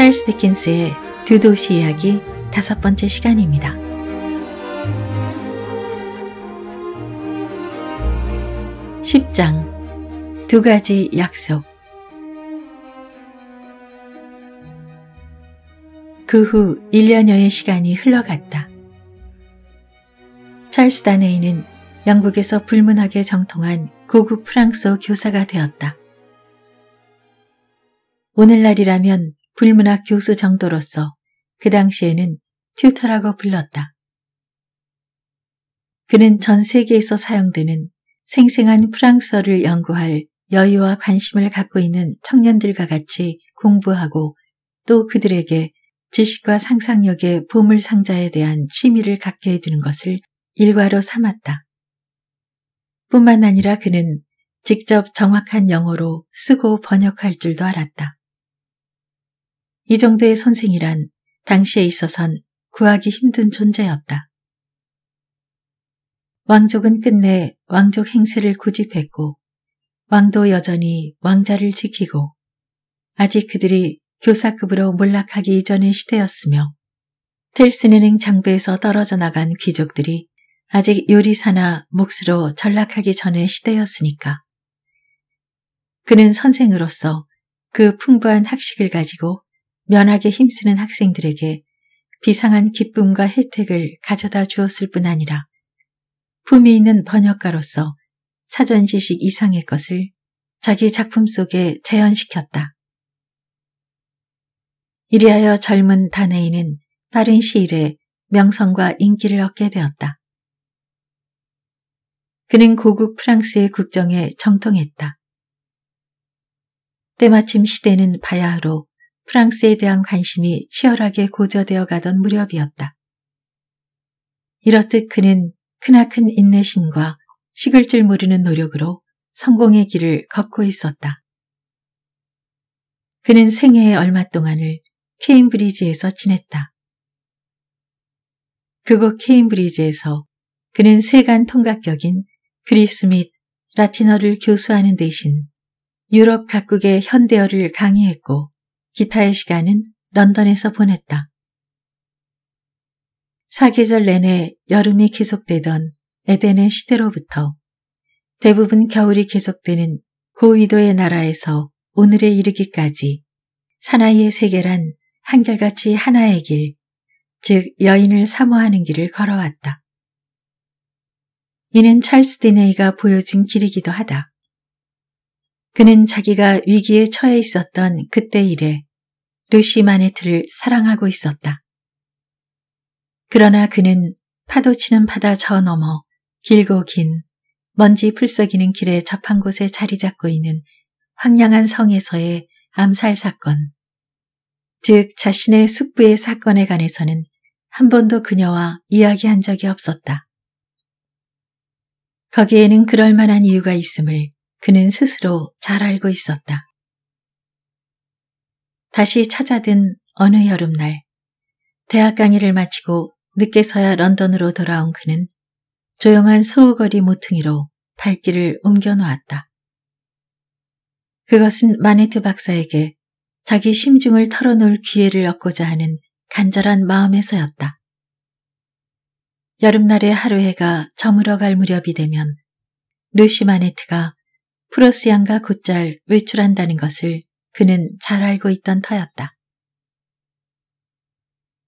찰스 디킨스의 두 도시 이야기 다섯 번째 시간입니다. 1 0장두 가지 약속 그 후 1년여의 시간이 흘러갔다. 찰스 다네이는 영국에서 불문하게 정통한 고급 프랑스어 교사가 되었다. 오늘날이라면 불문학 교수 정도로서 그 당시에는 튜터라고 불렀다. 그는 전 세계에서 사용되는 생생한 프랑스어를 연구할 여유와 관심을 갖고 있는 청년들과 같이 공부하고 또 그들에게 지식과 상상력의 보물상자에 대한 취미를 갖게 해주는 것을 일과로 삼았다. 뿐만 아니라 그는 직접 정확한 영어로 쓰고 번역할 줄도 알았다. 이 정도의 선생이란 당시에 있어선 구하기 힘든 존재였다. 왕족은 끝내 왕족 행세를 고집했고 왕도 여전히 왕자를 지키고 아직 그들이 교사급으로 몰락하기 이전의 시대였으며 텔스네행 장부에서 떨어져 나간 귀족들이 아직 요리사나 몫으로 전락하기 전의 시대였으니까. 그는 선생으로서 그 풍부한 학식을 가지고 면학에 힘쓰는 학생들에게 비상한 기쁨과 혜택을 가져다 주었을 뿐 아니라 품이 있는 번역가로서 사전 지식 이상의 것을 자기 작품 속에 재현시켰다. 이리하여 젊은 다네이는 빠른 시일에 명성과 인기를 얻게 되었다. 그는 고국 프랑스의 국정에 정통했다. 때마침 시대는 바야흐로 프랑스에 대한 관심이 치열하게 고조되어 가던 무렵이었다. 이렇듯 그는 크나큰 인내심과 식을 줄 모르는 노력으로 성공의 길을 걷고 있었다. 그는 생애의 얼마 동안을 케임브리지에서 지냈다. 그곳 케임브리지에서 그는 세간 통각격인 그리스 및 라틴어를 교수하는 대신 유럽 각국의 현대어를 강의했고 기타의 시간은 런던에서 보냈다. 사계절 내내 여름이 계속되던 에덴의 시대로부터 대부분 겨울이 계속되는 고위도의 나라에서 오늘에 이르기까지 사나이의 세계란 한결같이 하나의 길, 즉 여인을 사모하는 길을 걸어왔다. 이는 찰스 디네이가 보여준 길이기도 하다. 그는 자기가 위기에 처해 있었던 그때 이래 루시 마네트를 사랑하고 있었다. 그러나 그는 파도치는 바다 저 너머 길고 긴 먼지 풀썩이는 길에 접한 곳에 자리 잡고 있는 황량한 성에서의 암살 사건, 즉 자신의 숙부의 사건에 관해서는 한 번도 그녀와 이야기한 적이 없었다. 거기에는 그럴 만한 이유가 있음을 그는 스스로 잘 알고 있었다. 다시 찾아든 어느 여름날, 대학 강의를 마치고 늦게서야 런던으로 돌아온 그는 조용한 소우거리 모퉁이로 발길을 옮겨 놓았다. 그것은 마네트 박사에게 자기 심중을 털어놓을 기회를 얻고자 하는 간절한 마음에서였다. 여름날의 하루해가 저물어갈 무렵이 되면 루시 마네트가 프로스양과 곧잘 외출한다는 것을 그는 잘 알고 있던 터였다.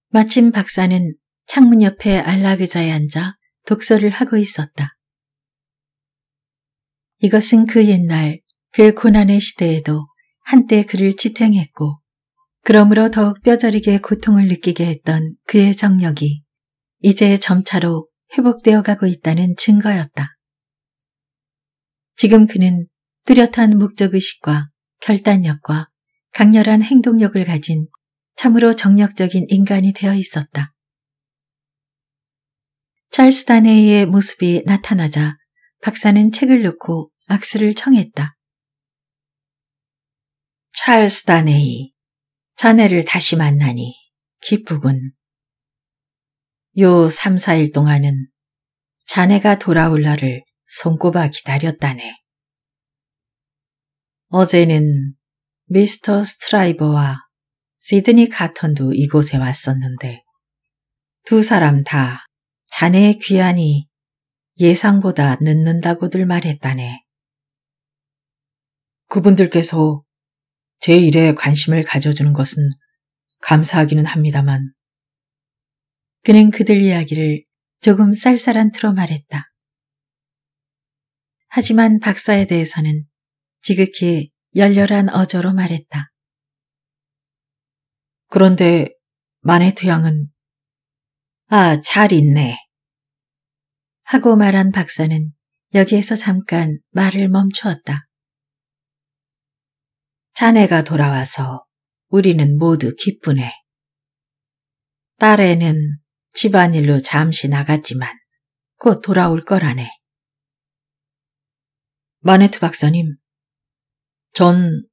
마침 박사는 창문 옆에 안락의자에 앉아 독서를 하고 있었다. 이것은 그 옛날 그 고난의 시대에도 한때 그를 지탱했고 그러므로 더욱 뼈저리게 고통을 느끼게 했던 그의 정력이 이제 점차로 회복되어 가고 있다는 증거였다. 지금 그는 뚜렷한 목적의식과 결단력과 강렬한 행동력을 가진 참으로 정력적인 인간이 되어 있었다. 찰스 다네이의 모습이 나타나자 박사는 책을 놓고 악수를 청했다. 찰스 다네이, 자네를 다시 만나니 기쁘군. 요 3, 4일 동안은 자네가 돌아올 날을 손꼽아 기다렸다네. 어제는 미스터 스트라이버와 시드니 카턴도 이곳에 왔었는데 두 사람 다 자네의 귀환이 예상보다 늦는다고들 말했다네. 그분들께서 제 일에 관심을 가져주는 것은 감사하기는 합니다만. 그는 그들 이야기를 조금 쌀쌀한 틀어 말했다. 하지만 박사에 대해서는 지극히 열렬한 어조로 말했다. 그런데 마네트 양은 아, 잘 있네. 하고 말한 박사는 여기에서 잠깐 말을 멈추었다. 자네가 돌아와서 우리는 모두 기쁘네. 딸애는 집안일로 잠시 나갔지만 곧 돌아올 거라네. 마네트 박사님, 전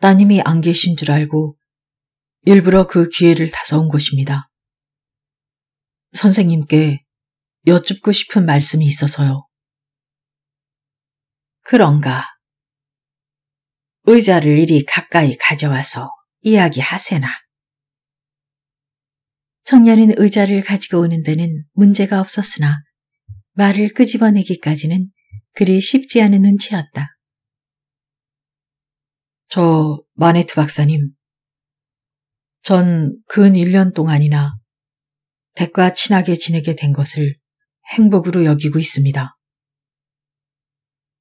따님이 안 계신 줄 알고 일부러 그 기회를 다서온 것입니다. 선생님께 여쭙고 싶은 말씀이 있어서요. 그런가. 의자를 이리 가까이 가져와서 이야기하세나. 청년은 의자를 가지고 오는 데는 문제가 없었으나 말을 끄집어내기까지는 그리 쉽지 않은 눈치였다. 저 마네트 박사님. 전 근 1년 동안이나 댁과 친하게 지내게 된 것을 행복으로 여기고 있습니다.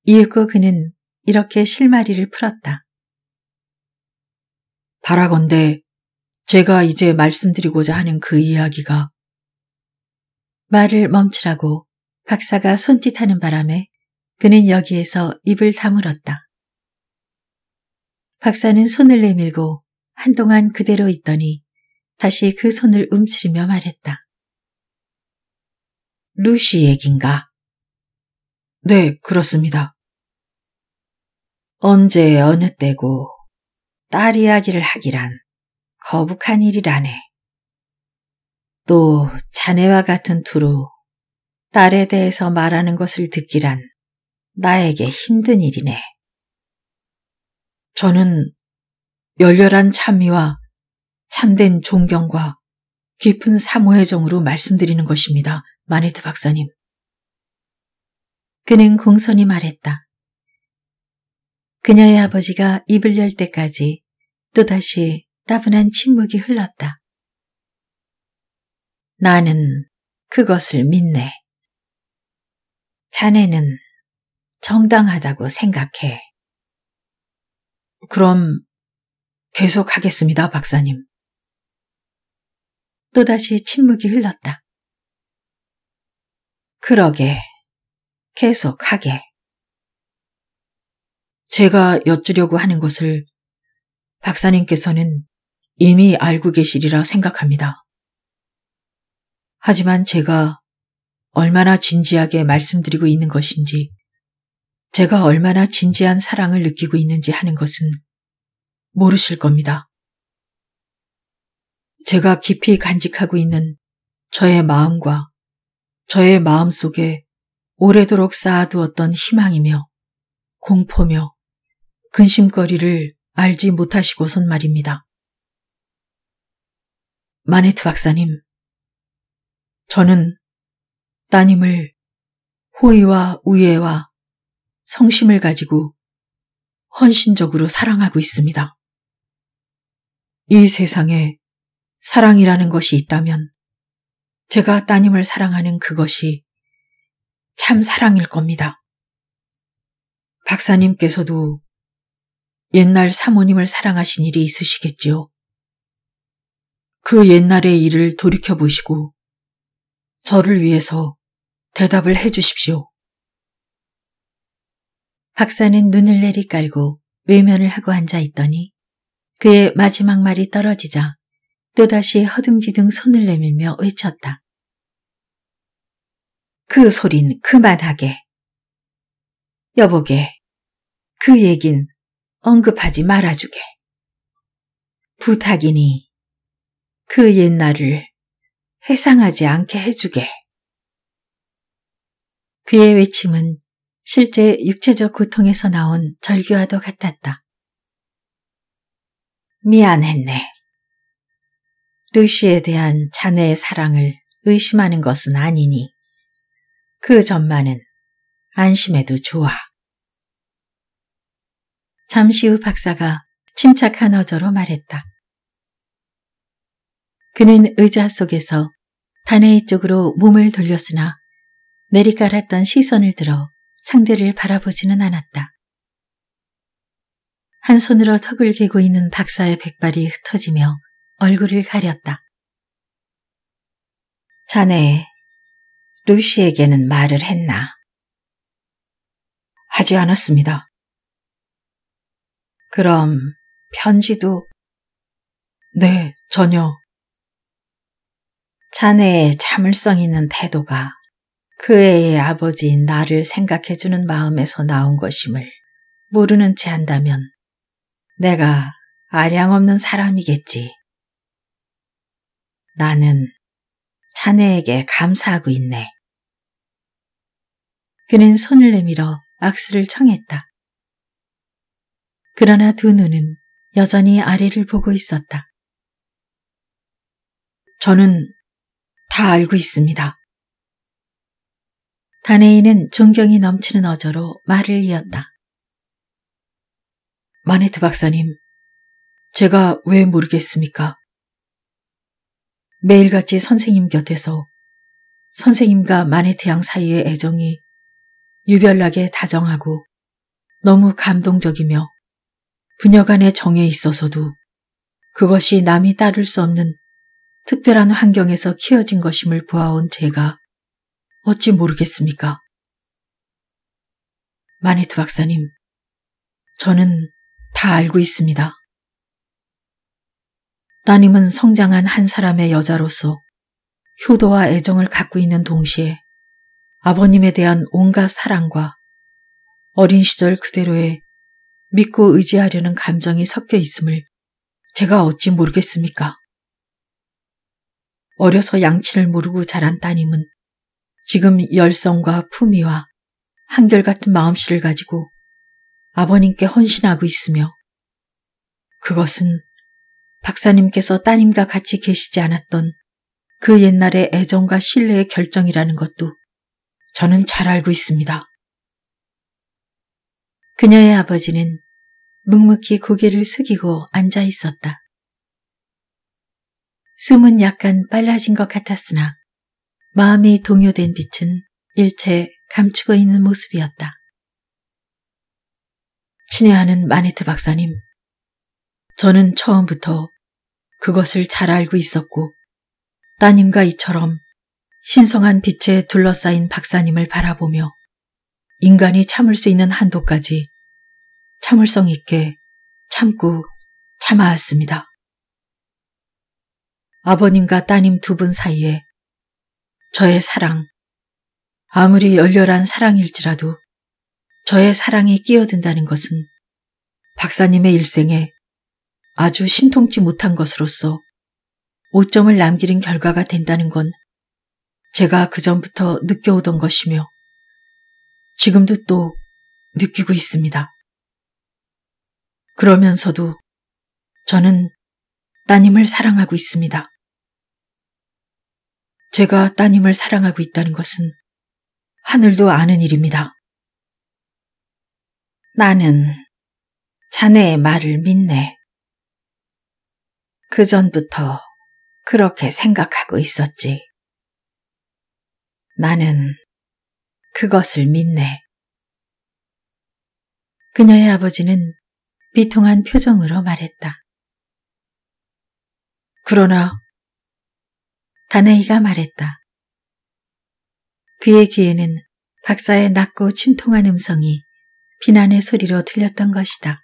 이윽고 그는 이렇게 실마리를 풀었다. 바라건대 제가 이제 말씀드리고자 하는 그 이야기가 말을 멈추라고 박사가 손짓하는 바람에 그는 여기에서 입을 다물었다. 박사는 손을 내밀고 한동안 그대로 있더니 다시 그 손을 움츠리며 말했다. 루시 얘긴가? 네, 그렇습니다. 언제 어느 때고 딸 이야기를 하기란 거북한 일이라네. 또 자네와 같은 투로 딸에 대해서 말하는 것을 듣기란 나에게 힘든 일이네. 저는 열렬한 찬미와 참된 존경과 깊은 사모의정으로 말씀드리는 것입니다. 마네트 박사님. 그는 공손히 말했다. 그녀의 아버지가 입을 열 때까지 또다시 따분한 침묵이 흘렀다. 나는 그것을 믿네. 자네는 정당하다고 생각해. 그럼 계속 하겠습니다, 박사님. 또다시 침묵이 흘렀다. 그러게, 계속하게. 제가 여쭈려고 하는 것을 박사님께서는 이미 알고 계시리라 생각합니다. 하지만 제가 얼마나 진지하게 말씀드리고 있는 것인지 제가 얼마나 진지한 사랑을 느끼고 있는지 하는 것은 모르실 겁니다. 제가 깊이 간직하고 있는 저의 마음과 저의 마음 속에 오래도록 쌓아두었던 희망이며 공포며 근심거리를 알지 못하시고선 말입니다. 마네트 박사님, 저는 따님을 호의와 우애와 성심을 가지고 헌신적으로 사랑하고 있습니다. 이 세상에 사랑이라는 것이 있다면 제가 따님을 사랑하는 그것이 참 사랑일 겁니다. 박사님께서도 옛날 사모님을 사랑하신 일이 있으시겠지요. 그 옛날의 일을 돌이켜보시고 저를 위해서 대답을 해주십시오. 박사는 눈을 내리 깔고 외면을 하고 앉아 있더니 그의 마지막 말이 떨어지자 또다시 허둥지둥 손을 내밀며 외쳤다. 그 소린 그만하게. 여보게, 그 얘긴 언급하지 말아주게. 부탁이니 그 옛날을 회상하지 않게 해주게. 그의 외침은 실제 육체적 고통에서 나온 절규와도 같았다. 미안했네. 루시에 대한 자네의 사랑을 의심하는 것은 아니니 그 점만은 안심해도 좋아. 잠시 후 박사가 침착한 어조로 말했다. 그는 의자 속에서 단의 쪽으로 몸을 돌렸으나 내리깔았던 시선을 들어 상대를 바라보지는 않았다. 한 손으로 턱을 개고 있는 박사의 백발이 흩어지며 얼굴을 가렸다. 자네, 루시에게는 말을 했나? 하지 않았습니다. 그럼 편지도? 네, 전혀. 자네의 참을성 있는 태도가 그 애의 아버지인 나를 생각해주는 마음에서 나온 것임을 모르는 채 한다면 내가 아량없는 사람이겠지. 나는 자네에게 감사하고 있네. 그는 손을 내밀어 악수를 청했다. 그러나 두 눈은 여전히 아래를 보고 있었다. 저는 다 알고 있습니다. 다네이는 존경이 넘치는 어조로 말을 이었다. 마네트 박사님, 제가 왜 모르겠습니까? 매일같이 선생님 곁에서 선생님과 마네트 양 사이의 애정이 유별나게 다정하고 너무 감동적이며 부녀 간의 정에 있어서도 그것이 남이 따를 수 없는 특별한 환경에서 키워진 것임을 보아온 제가 어찌 모르겠습니까? 마네트 박사님, 저는 다 알고 있습니다. 따님은 성장한 한 사람의 여자로서 효도와 애정을 갖고 있는 동시에 아버님에 대한 온갖 사랑과 어린 시절 그대로의 믿고 의지하려는 감정이 섞여 있음을 제가 어찌 모르겠습니까? 어려서 양치를 모르고 자란 따님은 지금 열성과 품위와 한결같은 마음씨를 가지고 아버님께 헌신하고 있으며 그것은 박사님께서 따님과 같이 계시지 않았던 그 옛날의 애정과 신뢰의 결정이라는 것도 저는 잘 알고 있습니다. 그녀의 아버지는 묵묵히 고개를 숙이고 앉아 있었다. 숨은 약간 빨라진 것 같았으나 마음이 동요된 빛은 일체 감추고 있는 모습이었다. 친애하는 마네트 박사님, 저는 처음부터 그것을 잘 알고 있었고 따님과 이처럼 신성한 빛에 둘러싸인 박사님을 바라보며 인간이 참을 수 있는 한도까지 참을성 있게 참고 참아왔습니다. 아버님과 따님 두 분 사이에 저의 사랑. 아무리 열렬한 사랑일지라도 저의 사랑이 끼어든다는 것은 박사님의 일생에 아주 신통치 못한 것으로서 오점을 남기는 결과가 된다는 건 제가 그전부터 느껴오던 것이며 지금도 또 느끼고 있습니다. 그러면서도 저는 따님을 사랑하고 있습니다. 제가 따님을 사랑하고 있다는 것은 하늘도 아는 일입니다. 나는 자네의 말을 믿네. 그전부터 그렇게 생각하고 있었지. 나는 그것을 믿네. 그녀의 아버지는 비통한 표정으로 말했다. 그러나 다네이가 말했다. 그의 귀에는 박사의 낮고 침통한 음성이 비난의 소리로 들렸던 것이다.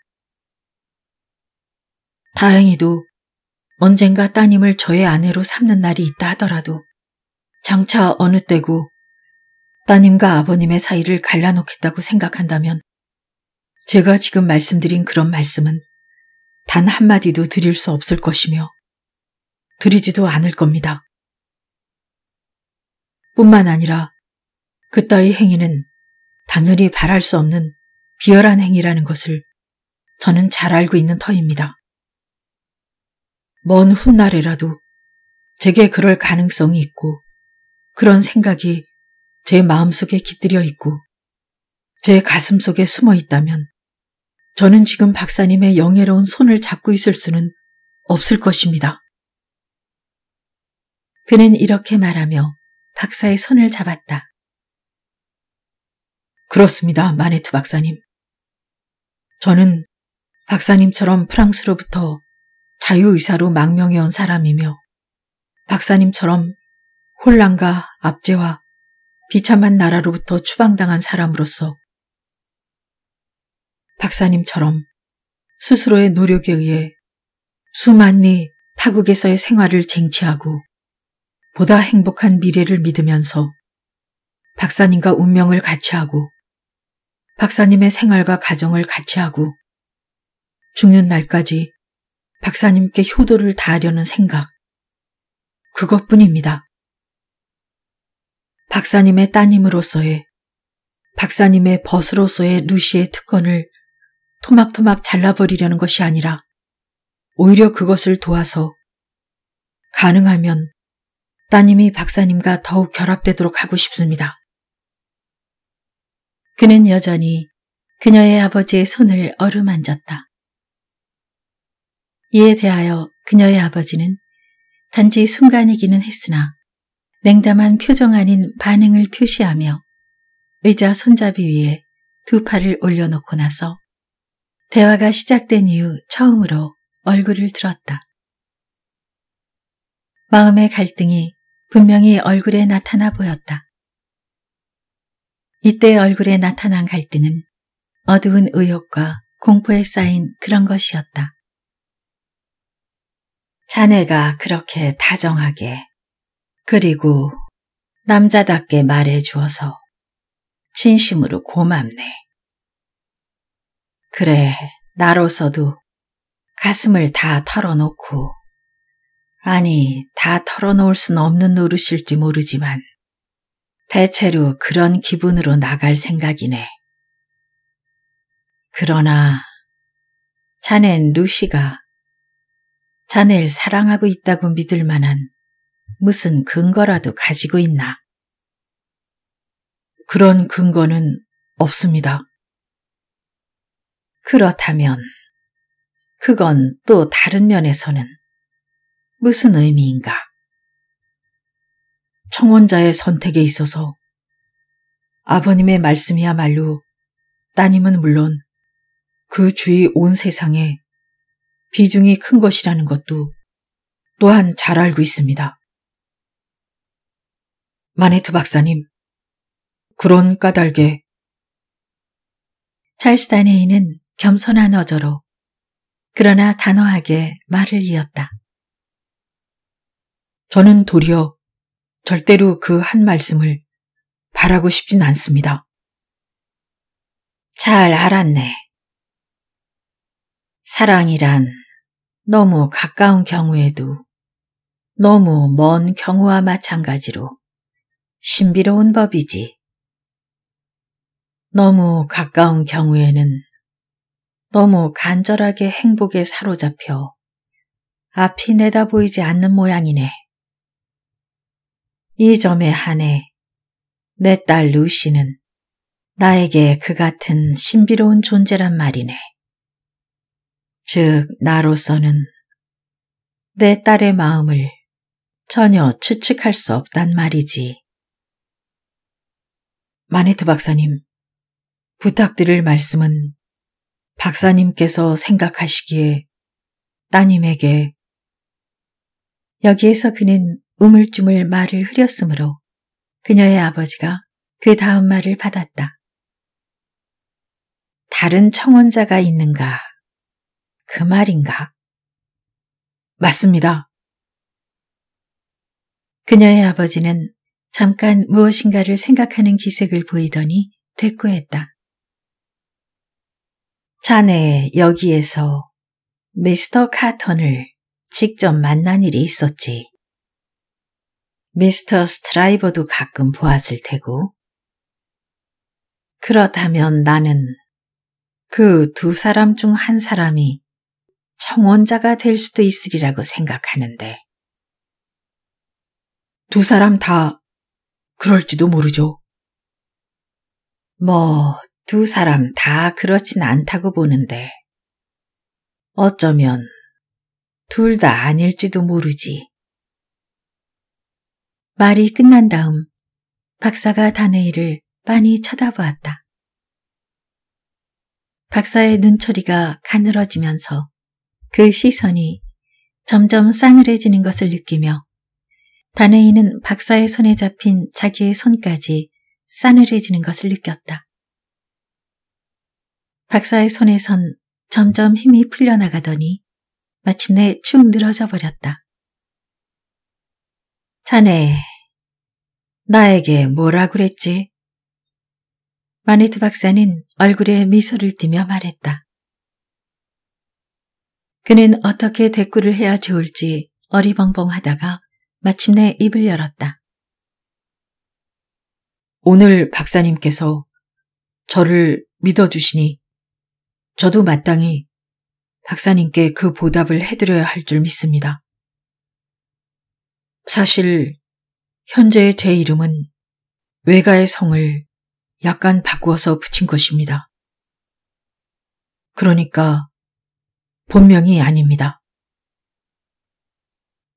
다행히도 언젠가 따님을 저의 아내로 삼는 날이 있다 하더라도 장차 어느 때고 따님과 아버님의 사이를 갈라놓겠다고 생각한다면 제가 지금 말씀드린 그런 말씀은 단 한마디도 드릴 수 없을 것이며 드리지도 않을 겁니다. 뿐만 아니라 그따위 행위는 당연히 바랄 수 없는 비열한 행위라는 것을 저는 잘 알고 있는 터입니다. 먼 훗날에라도 제게 그럴 가능성이 있고 그런 생각이 제 마음속에 깃들여 있고 제 가슴 속에 숨어 있다면 저는 지금 박사님의 영예로운 손을 잡고 있을 수는 없을 것입니다. 그는 이렇게 말하며 박사의 손을 잡았다. 그렇습니다, 마네트 박사님. 저는 박사님처럼 프랑스로부터 자유의사로 망명해온 사람이며 박사님처럼 혼란과 압제와 비참한 나라로부터 추방당한 사람으로서 박사님처럼 스스로의 노력에 의해 수많이 타국에서의 생활을 쟁취하고 보다 행복한 미래를 믿으면서 박사님과 운명을 같이 하고 박사님의 생활과 가정을 같이 하고 죽는 날까지 박사님께 효도를 다하려는 생각. 그것뿐입니다. 박사님의 따님으로서의 박사님의 벗으로서의 루시의 특권을 토막토막 잘라버리려는 것이 아니라 오히려 그것을 도와서 가능하면 따님이 박사님과 더욱 결합되도록 하고 싶습니다. 그는 여전히 그녀의 아버지의 손을 어루만졌다. 이에 대하여 그녀의 아버지는 단지 순간이기는 했으나 냉담한 표정 아닌 반응을 표시하며 의자 손잡이 위에 두 팔을 올려놓고 나서 대화가 시작된 이후 처음으로 얼굴을 들었다. 마음의 갈등이 분명히 얼굴에 나타나 보였다. 이때 얼굴에 나타난 갈등은 어두운 의혹과 공포에 쌓인 그런 것이었다. 자네가 그렇게 다정하게 그리고 남자답게 말해주어서 진심으로 고맙네. 그래, 나로서도 가슴을 다 털어놓고 아니, 다 털어놓을 순 없는 노릇일지 모르지만 대체로 그런 기분으로 나갈 생각이네. 그러나 자넨 루시가 자넬 사랑하고 있다고 믿을 만한 무슨 근거라도 가지고 있나? 그런 근거는 없습니다. 그렇다면 그건 또 다른 면에서는 무슨 의미인가? 청원자의 선택에 있어서 아버님의 말씀이야말로 따님은 물론 그 주위 온 세상에 비중이 큰 것이라는 것도 또한 잘 알고 있습니다. 마네트 박사님, 그런 까닭에 찰스 다네이는 겸손한 어조로 그러나 단호하게 말을 이었다. 저는 도리어 절대로 그 한 말씀을 바라고 싶진 않습니다. 잘 알았네. 사랑이란 너무 가까운 경우에도 너무 먼 경우와 마찬가지로 신비로운 법이지. 너무 가까운 경우에는 너무 간절하게 행복에 사로잡혀 앞이 내다보이지 않는 모양이네. 이 점에 한해 내 딸 루시는 나에게 그 같은 신비로운 존재란 말이네. 즉, 나로서는 내 딸의 마음을 전혀 추측할 수 없단 말이지. 마네트 박사님, 부탁드릴 말씀은 박사님께서 생각하시기에 따님에게 여기에서 그는 우물쭈물 말을 흐렸으므로 그녀의 아버지가 그 다음 말을 받았다. 다른 청원자가 있는가? 그 말인가? 맞습니다. 그녀의 아버지는 잠깐 무엇인가를 생각하는 기색을 보이더니 대꾸했다. 자네 여기에서 미스터 카턴을 직접 만난 일이 있었지. 미스터 스트라이버도 가끔 보았을 테고. 그렇다면 나는 그 두 사람 중 한 사람이 청원자가 될 수도 있으리라고 생각하는데. 두 사람 다 그럴지도 모르죠. 뭐, 두 사람 다 그렇진 않다고 보는데. 어쩌면 둘 다 아닐지도 모르지. 말이 끝난 다음 박사가 다네이를 빤히 쳐다보았다. 박사의 눈초리가 가늘어지면서 그 시선이 점점 싸늘해지는 것을 느끼며 다네이는 박사의 손에 잡힌 자기의 손까지 싸늘해지는 것을 느꼈다. 박사의 손에선 점점 힘이 풀려나가더니 마침내 축 늘어져 버렸다. 자네, 나에게 뭐라 그랬지? 마네트 박사는 얼굴에 미소를 띠며 말했다. 그는 어떻게 대꾸를 해야 좋을지 어리벙벙하다가 마침내 입을 열었다. 오늘 박사님께서 저를 믿어주시니 저도 마땅히 박사님께 그 보답을 해드려야 할 줄 믿습니다. 사실 현재 제 이름은 외가의 성을 약간 바꾸어서 붙인 것입니다. 그러니까 본명이 아닙니다.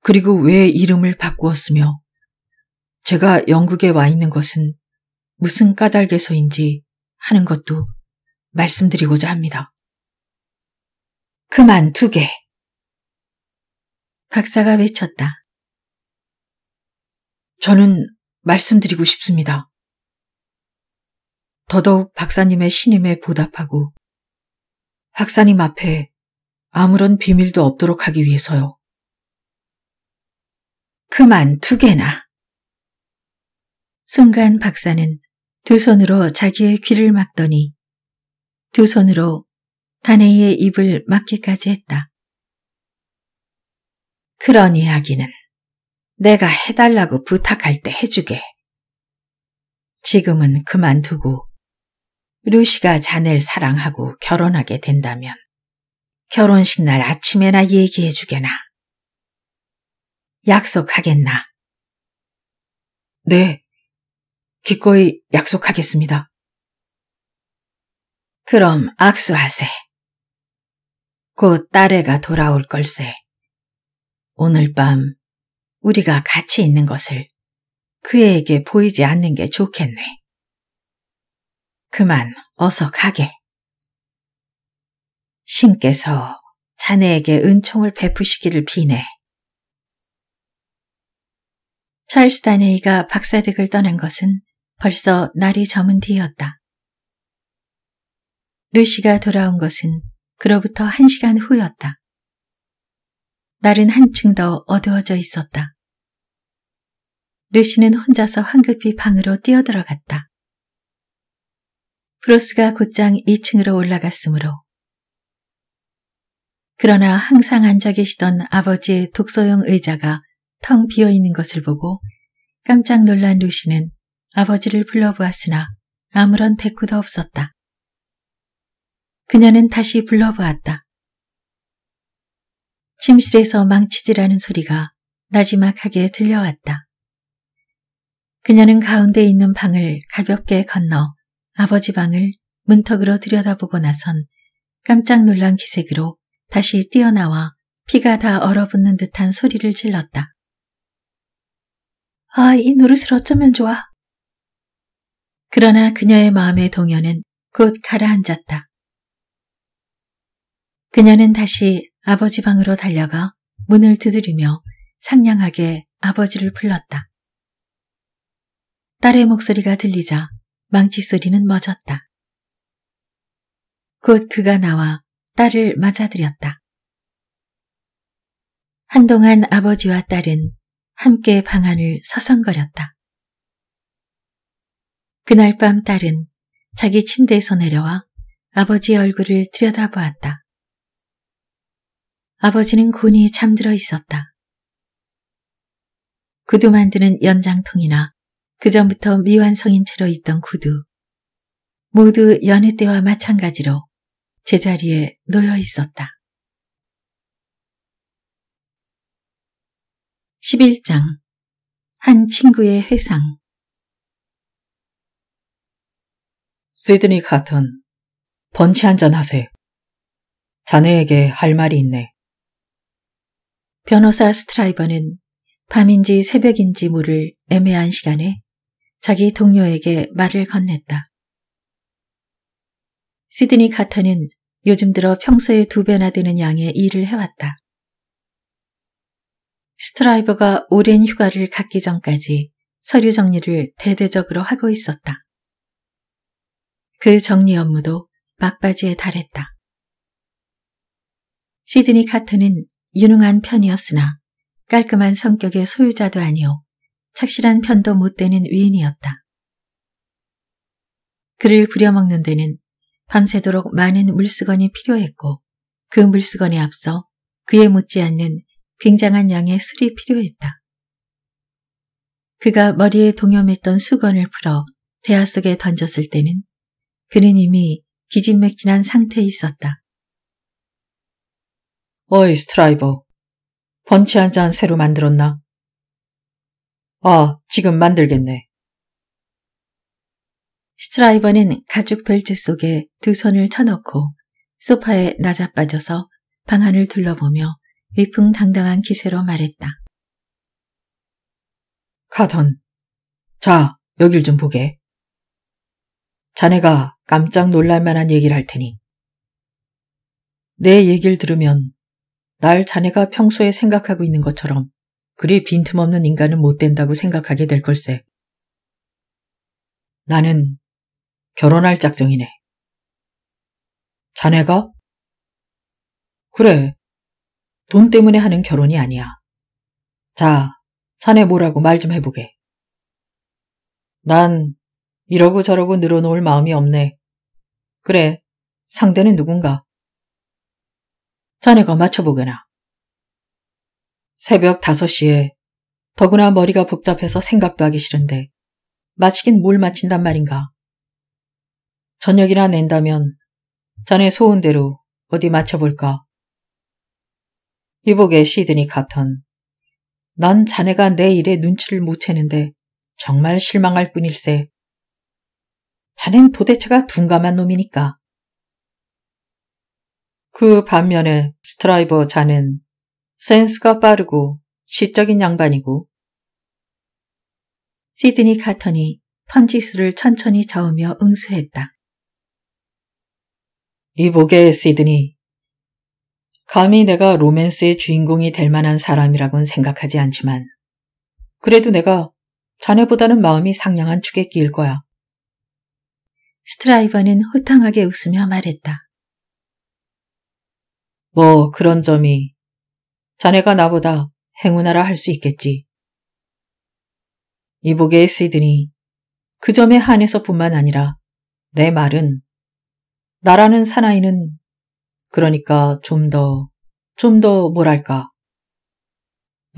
그리고 왜 이름을 바꾸었으며 제가 영국에 와 있는 것은 무슨 까닭에서인지 하는 것도 말씀드리고자 합니다. 그만 두 개. 박사가 외쳤다. 저는 말씀드리고 싶습니다. 더더욱 박사님의 신임에 보답하고 학사님 앞에 아무런 비밀도 없도록 하기 위해서요. 그만 두개나. 순간 박사는 두 손으로 자기의 귀를 막더니 두 손으로 다네이의 입을 막기까지 했다. 그런 이야기는 내가 해달라고 부탁할 때 해주게. 지금은 그만두고 루시가 자넬 사랑하고 결혼하게 된다면 결혼식 날 아침에나 얘기해주게나. 약속하겠나? 네, 기꺼이 약속하겠습니다. 그럼 악수하세. 곧 딸애가 돌아올 걸세. 오늘 밤 우리가 같이 있는 것을 그에게 애 보이지 않는 게 좋겠네. 그만 어서 가게. 신께서 자네에게 은총을 베푸시기를 비네. 찰스 다네이가 박사득을 떠난 것은 벌써 날이 저문 뒤였다. 루시가 돌아온 것은 그로부터 한 시간 후였다. 날은 한층 더 어두워져 있었다. 루시는 혼자서 황급히 방으로 뛰어들어갔다. 프로스가 곧장 2층으로 올라갔으므로 그러나 항상 앉아 계시던 아버지의 독서용 의자가 텅 비어 있는 것을 보고 깜짝 놀란 루시는 아버지를 불러보았으나 아무런 대꾸도 없었다. 그녀는 다시 불러보았다. 침실에서 망치질하는 소리가 나지막하게 들려왔다. 그녀는 가운데 있는 방을 가볍게 건너 아버지 방을 문턱으로 들여다보고 나선 깜짝 놀란 기색으로 다시 뛰어나와 피가 다 얼어붙는 듯한 소리를 질렀다. 아, 이 노릇을 어쩌면 좋아. 그러나 그녀의 마음의 동요는 곧 가라앉았다. 그녀는 다시 아버지 방으로 달려가 문을 두드리며 상냥하게 아버지를 불렀다. 딸의 목소리가 들리자 망치 소리는 멎었다. 곧 그가 나와 딸을 맞아들였다. 한동안 아버지와 딸은 함께 방안을 서성거렸다. 그날 밤 딸은 자기 침대에서 내려와 아버지의 얼굴을 들여다보았다. 아버지는 곤히 잠들어 있었다. 구두 만드는 연장통이나 그전부터 미완성인 채로 있던 구두. 모두 연애 때와 마찬가지로 제자리에 놓여 있었다. 11장 한 친구의 회상 시드니 카튼, 번치 한 잔 하세. 자네에게 할 말이 있네. 변호사 스트라이버는 밤인지 새벽인지 모를 애매한 시간에 자기 동료에게 말을 건넸다. 시드니 카터는 요즘 들어 평소에 두 배나 되는 양의 일을 해왔다. 스트라이버가 오랜 휴가를 갖기 전까지 서류 정리를 대대적으로 하고 있었다. 그 정리 업무도 막바지에 달했다. 시드니 카터는 유능한 편이었으나 깔끔한 성격의 소유자도 아니오 착실한 편도 못 되는 위인이었다. 그를 부려먹는 데는 밤새도록 많은 물수건이 필요했고 그 물수건에 앞서 그에 묻지않는 굉장한 양의 술이 필요했다. 그가 머리에 동염했던 수건을 풀어 대하 속에 던졌을 때는 그는 이미 기진맥진한 상태에 있었다. 어이 스트라이버, 번치 한 잔 새로 만들었나? 아, 지금 만들겠네. 스트라이버는 가죽 벨트 속에 두 손을 쳐넣고 소파에 낮아빠져서 방안을 둘러보며 위풍당당한 기세로 말했다. 카던, 자, 여길 좀 보게. 자네가 깜짝 놀랄만한 얘기를 할 테니. 내 얘기를 들으면 날 자네가 평소에 생각하고 있는 것처럼 그리 빈틈없는 인간은 못 된다고 생각하게 될 걸세. 나는 결혼할 작정이네. 자네가? 그래. 돈 때문에 하는 결혼이 아니야. 자, 자네 뭐라고 말 좀 해보게. 난 이러고 저러고 늘어놓을 마음이 없네. 그래, 상대는 누군가? 자네가 맞춰보게나. 새벽 5시에 더구나 머리가 복잡해서 생각도 하기 싫은데 마치긴 뭘 마친단 말인가. 저녁이나 낸다면 자네 소원대로 어디 맞춰볼까. 유복의 시드니 카턴난 자네가 내 일에 눈치를 못 채는데 정말 실망할 뿐일세. 자넨 도대체가 둔감한 놈이니까. 그 반면에 스트라이버 자는 센스가 빠르고 시적인 양반이고. 시드니 카턴이 펀치수를 천천히 저으며 응수했다. 이보게 시드니. 감히 내가 로맨스의 주인공이 될 만한 사람이라고는 생각하지 않지만 그래도 내가 자네보다는 마음이 상냥한 축에 끼일 거야. 스트라이버는 호탕하게 웃으며 말했다. 뭐 그런 점이 자네가 나보다 행운하라 할 수 있겠지. 이복의 시드니. 그 점에 한해서뿐만 아니라 내 말은 나라는 사나이는 그러니까 좀 더, 좀 더 뭐랄까.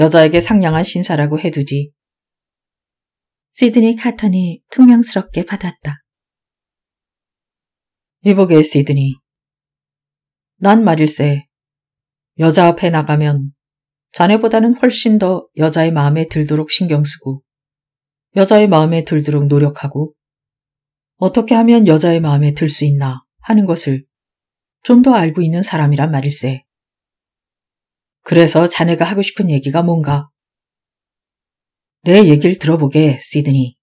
여자에게 상냥한 신사라고 해두지. 시드니 카턴이 퉁명스럽게 받았다. 이보게 시드니. 난 말일세 여자 앞에 나가면 자네보다는 훨씬 더 여자의 마음에 들도록 신경 쓰고 여자의 마음에 들도록 노력하고 어떻게 하면 여자의 마음에 들 수 있나 하는 것을 좀 더 알고 있는 사람이란 말일세. 그래서 자네가 하고 싶은 얘기가 뭔가? 내 얘기를 들어보게, 시드니.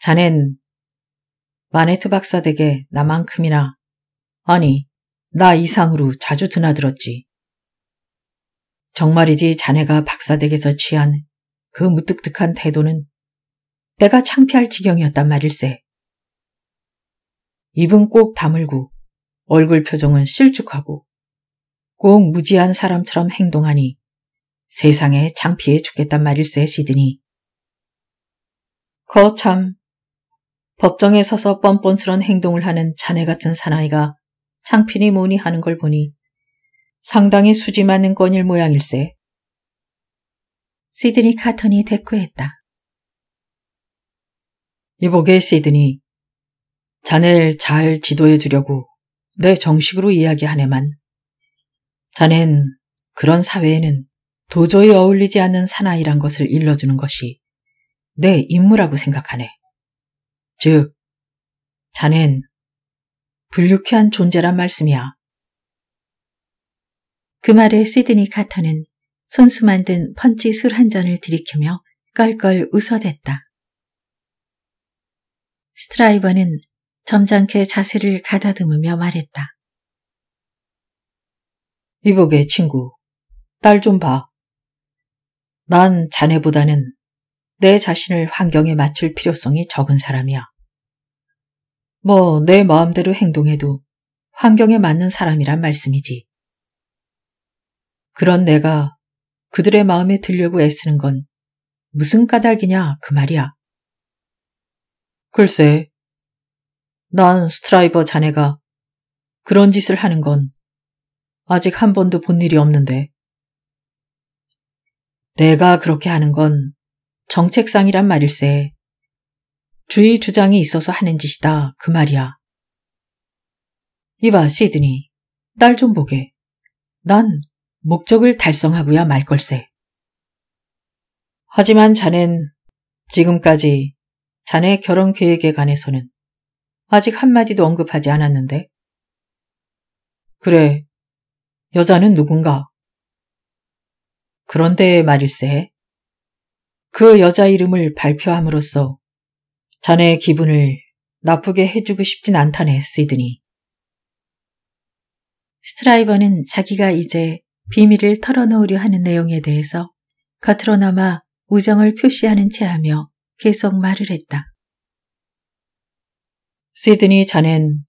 자넨 마네트 박사댁에 나만큼이나, 아니, 나 이상으로 자주 드나들었지. 정말이지 자네가 박사댁에서 취한 그 무뚝뚝한 태도는 내가 창피할 지경이었단 말일세. 입은 꼭 다물고 얼굴 표정은 실축하고 꼭 무지한 사람처럼 행동하니 세상에 창피해 죽겠단 말일세 시드니. 거참 법정에 서서 뻔뻔스런 행동을 하는 자네 같은 사나이가 창핀이 뭐니 하는 걸 보니 상당히 수지 많은 건일 모양일세. 시드니 카턴이 대꾸했다. 이보게 시드니. 자네를잘 지도해 주려고 내 정식으로 이야기하네만. 자넨 그런 사회에는 도저히 어울리지 않는 사나이란 것을 일러주는 것이 내 임무라고 생각하네. 즉, 자넨 불유쾌한 존재란 말씀이야. 그 말에 시드니 카터는 손수 만든 펀치 술 한 잔을 들이키며 껄껄 웃어댔다. 스트라이버는 점잖게 자세를 가다듬으며 말했다. 이보게 친구, 딸 좀 봐. 난 자네보다는 내 자신을 환경에 맞출 필요성이 적은 사람이야. 뭐내 마음대로 행동해도 환경에 맞는 사람이란 말씀이지. 그런 내가 그들의 마음에 들려고 애쓰는 건 무슨 까닭이냐 그 말이야. 글쎄, 난 스트라이버 자네가 그런 짓을 하는 건 아직 한 번도 본 일이 없는데. 내가 그렇게 하는 건 정책상이란 말일세. 주의 주장이 있어서 하는 짓이다. 그 말이야. 이봐, 시드니. 날좀 보게. 난 목적을 달성하고야 말걸세. 하지만 자넨 지금까지 자네 결혼 계획에 관해서는 아직 한마디도 언급하지 않았는데. 그래, 여자는 누군가. 그런데 말일세. 그 여자 이름을 발표함으로써 자네의 기분을 나쁘게 해주고 싶진 않다네, 시드니. 스트라이버는 자기가 이제 비밀을 털어놓으려 하는 내용에 대해서 겉으로나마 우정을 표시하는 체하며 계속 말을 했다. 시드니 자넨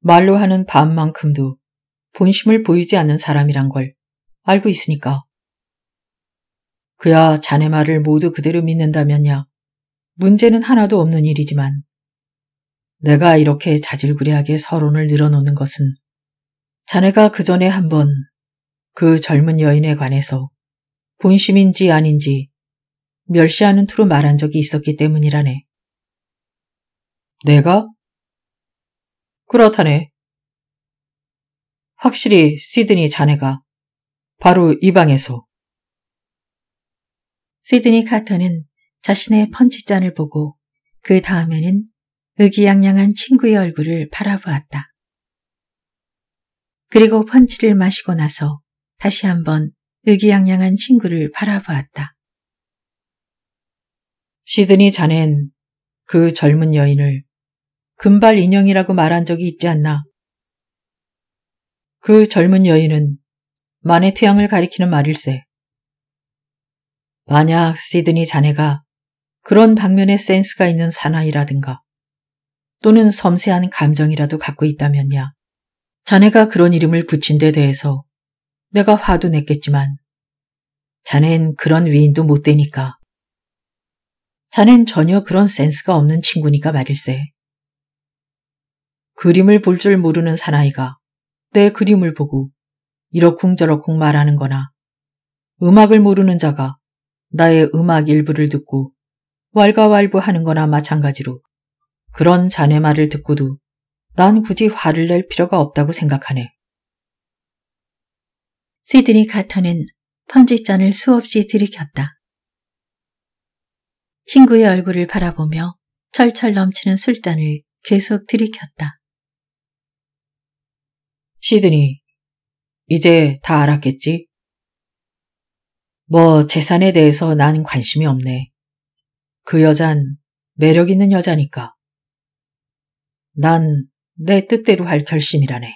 말로 하는 반만큼도 본심을 보이지 않는 사람이란 걸 알고 있으니까. 그야 자네 말을 모두 그대로 믿는다면야 문제는 하나도 없는 일이지만 내가 이렇게 자질구레하게 서론을 늘어놓는 것은 자네가 그 전에 한번 그 젊은 여인에 관해서 본심인지 아닌지 멸시하는 투로 말한 적이 있었기 때문이라네. 내가? 그렇다네. 확실히 시드니 자네가 바로 이 방에서. 시드니 카터는 자신의 펀치잔을 보고 그 다음에는 의기양양한 친구의 얼굴을 바라보았다. 그리고 펀치를 마시고 나서 다시 한번 의기양양한 친구를 바라보았다. 시드니 자넨 그 젊은 여인을 금발 인형이라고 말한 적이 있지 않나. 그 젊은 여인은 만의 태양을 가리키는 말일세. 만약 시드니 자네가 그런 방면의 센스가 있는 사나이라든가 또는 섬세한 감정이라도 갖고 있다면야. 자네가 그런 이름을 붙인 데 대해서 내가 화도 냈겠지만 자넨 그런 위인도 못 되니까. 자넨 전혀 그런 센스가 없는 친구니까 말일세. 그림을 볼 줄 모르는 사나이가 내 그림을 보고 이러쿵저러쿵 말하는 거나 음악을 모르는 자가 나의 음악 일부를 듣고 왈가왈부하는 거나 마찬가지로 그런 자네 말을 듣고도 난 굳이 화를 낼 필요가 없다고 생각하네. 시드니 카터는 편지잔을 수없이 들이켰다. 친구의 얼굴을 바라보며 철철 넘치는 술잔을 계속 들이켰다. 시드니, 이제 다 알았겠지? 뭐 재산에 대해서 난 관심이 없네. 그 여잔 매력 있는 여자니까. 난 내 뜻대로 할 결심이라네.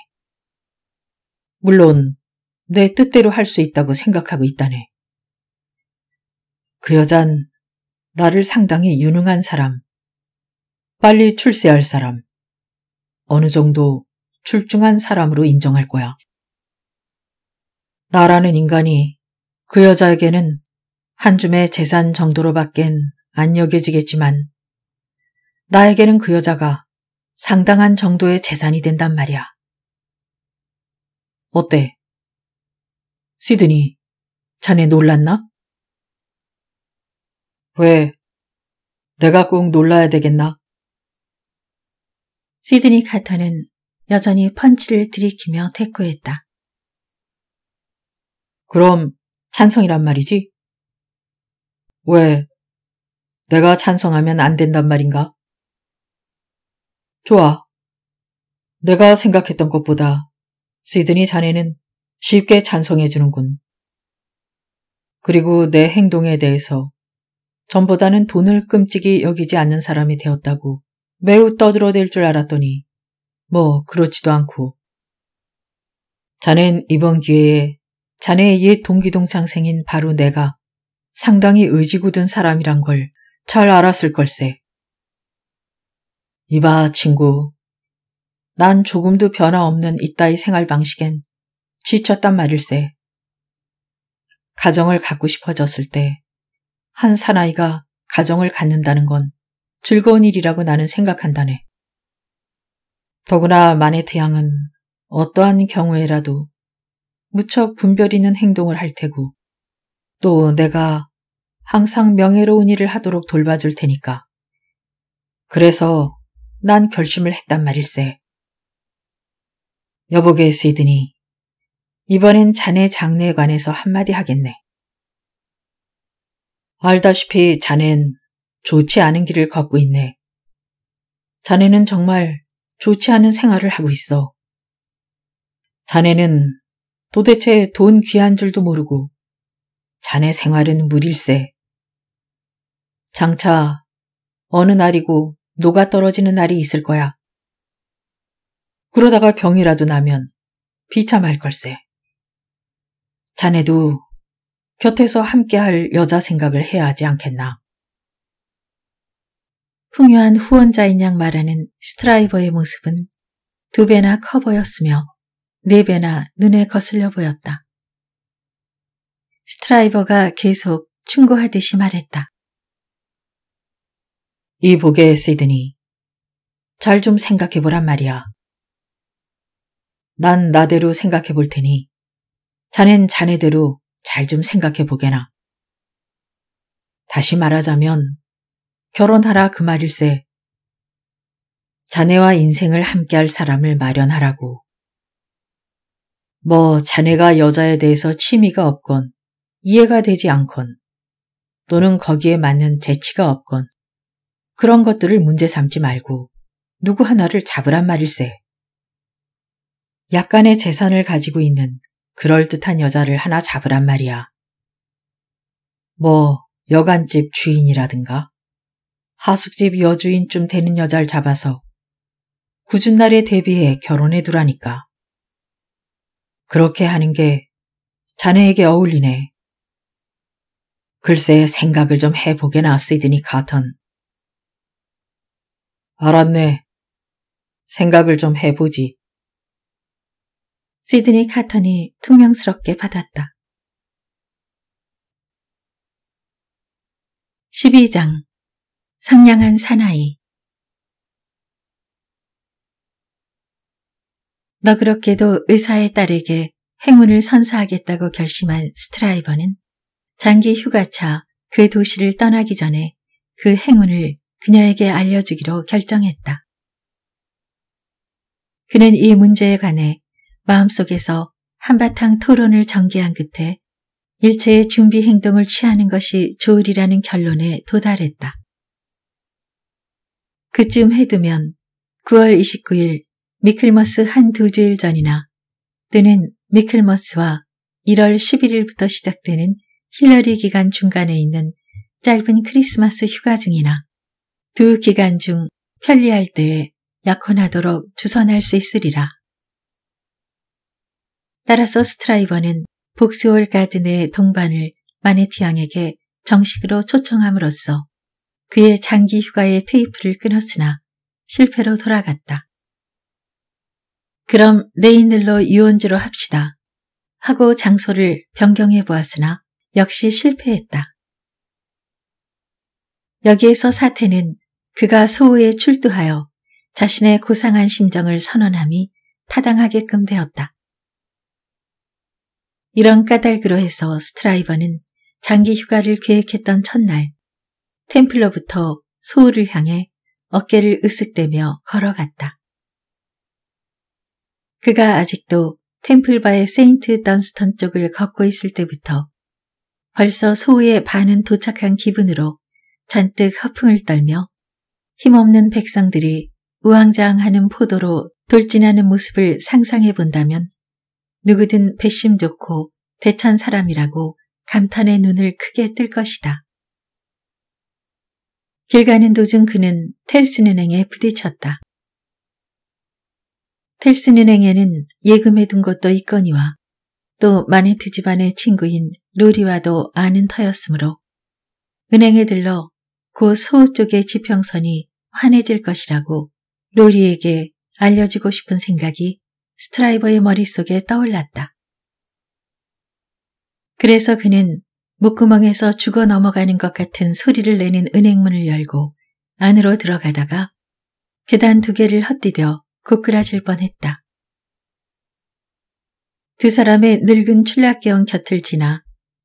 물론 내 뜻대로 할 수 있다고 생각하고 있다네. 그 여잔 나를 상당히 유능한 사람, 빨리 출세할 사람, 어느 정도 출중한 사람으로 인정할 거야. 나라는 인간이 그 여자에게는 한 줌의 재산 정도로밖엔 안 여겨지겠지만 나에게는 그 여자가 상당한 정도의 재산이 된단 말이야. 어때? 시드니, 자네 놀랐나? 왜? 내가 꼭 놀라야 되겠나? 시드니 카터는 여전히 펀치를 들이키며 대꾸했다. 그럼 찬성이란 말이지? 왜 내가 찬성하면 안 된단 말인가? 좋아. 내가 생각했던 것보다 시드니 자네는 쉽게 찬성해주는군. 그리고 내 행동에 대해서 전보다는 돈을 끔찍이 여기지 않는 사람이 되었다고 매우 떠들어댈 줄 알았더니 뭐 그렇지도 않고 자넨 이번 기회에 자네의 옛 동기동창생인 바로 내가 상당히 의지궂은 사람이란 걸잘 알았을 걸세. 이봐, 친구. 난 조금도 변화 없는 이따의 생활 방식엔 지쳤단 말일세. 가정을 갖고 싶어졌을 때 한 사나이가 가정을 갖는다는 건 즐거운 일이라고 나는 생각한다네. 더구나 마네트 양은 어떠한 경우에라도 무척 분별 있는 행동을 할 테고 또 내가 항상 명예로운 일을 하도록 돌봐줄 테니까. 그래서 난 결심을 했단 말일세. 여보게 시드니, 이번엔 자네 장래에 관해서 한마디 하겠네. 알다시피 자넨 좋지 않은 길을 걷고 있네. 자네는 정말 좋지 않은 생활을 하고 있어. 자네는 도대체 돈 귀한 줄도 모르고 자네 생활은 무릴세. 장차 어느 날이고 녹아 떨어지는 날이 있을 거야. 그러다가 병이라도 나면 비참할 걸세. 자네도 곁에서 함께할 여자 생각을 해야 하지 않겠나. 풍요한 후원자인 양 말하는 스트라이버의 모습은 두 배나 커 보였으며 네 배나 눈에 거슬려 보였다. 스트라이버가 계속 충고하듯이 말했다. 이 보게 시드니. 잘 좀 생각해보란 말이야. 난 나대로 생각해볼 테니 자넨 자네대로 잘 좀 생각해보게나. 다시 말하자면 결혼하라 그 말일세. 자네와 인생을 함께할 사람을 마련하라고. 뭐 자네가 여자에 대해서 취미가 없건 이해가 되지 않건 또는 거기에 맞는 재치가 없건 그런 것들을 문제 삼지 말고 누구 하나를 잡으란 말일세. 약간의 재산을 가지고 있는 그럴듯한 여자를 하나 잡으란 말이야. 뭐 여간집 주인이라든가 하숙집 여주인쯤 되는 여자를 잡아서 굳은 날에 대비해 결혼해 두라니까. 그렇게 하는 게 자네에게 어울리네. 글쎄 생각을 좀 해보게나 쓰이드니 가턴. 알았네. 생각을 좀 해보지. 시드니 카턴이 퉁명스럽게 받았다. 12장 상냥한 사나이 너그럽게도 의사의 딸에게 행운을 선사하겠다고 결심한 스트라이버는 장기 휴가차 그 도시를 떠나기 전에 그 행운을 그녀에게 알려주기로 결정했다. 그는 이 문제에 관해 마음속에서 한바탕 토론을 전개한 끝에 일체의 준비 행동을 취하는 것이 좋으리라는 결론에 도달했다. 그쯤 해두면 9월 29일 미클머스 한두 주일 전이나 또는 미클머스와 1월 11일부터 시작되는 힐러리 기간 중간에 있는 짧은 크리스마스 휴가 중이나 두 기간 중 편리할 때에 약혼하도록 주선할 수 있으리라. 따라서 스트라이버는 복스홀 가든의 동반을 마네티앙에게 정식으로 초청함으로써 그의 장기 휴가의 테이프를 끊었으나 실패로 돌아갔다. 그럼 레인들로 유언지로 합시다. 하고 장소를 변경해 보았으나 역시 실패했다. 여기에서 사태는 그가 소우에 출두하여 자신의 고상한 심정을 선언함이 타당하게끔 되었다. 이런 까닭으로 해서 스트라이버는 장기 휴가를 계획했던 첫날 템플러부터 소우를 향해 어깨를 으쓱대며 걸어갔다. 그가 아직도 템플바의 세인트 던스턴 쪽을 걷고 있을 때부터 벌써 소우의 반은 도착한 기분으로 잔뜩 허풍을 떨며 힘없는 백성들이 우왕좌왕하는 포도로 돌진하는 모습을 상상해 본다면 누구든 배심 좋고 대찬 사람이라고 감탄의 눈을 크게 뜰 것이다. 길 가는 도중 그는 텔슨은행에 부딪혔다. 텔슨은행에는 예금해 둔 것도 있거니와 또 마네트 집안의 친구인 루리와도 아는 터였으므로 은행에 들러 그 소호 쪽의 지평선이 환해질 것이라고 로리에게 알려주고 싶은 생각이 스트라이버의 머릿속에 떠올랐다. 그래서 그는 목구멍에서 죽어 넘어가는 것 같은 소리를 내는 은행문을 열고 안으로 들어가다가 계단 두 개를 헛디뎌 고꾸라질 뻔했다. 두 사람의 늙은 출락계원 곁을 지나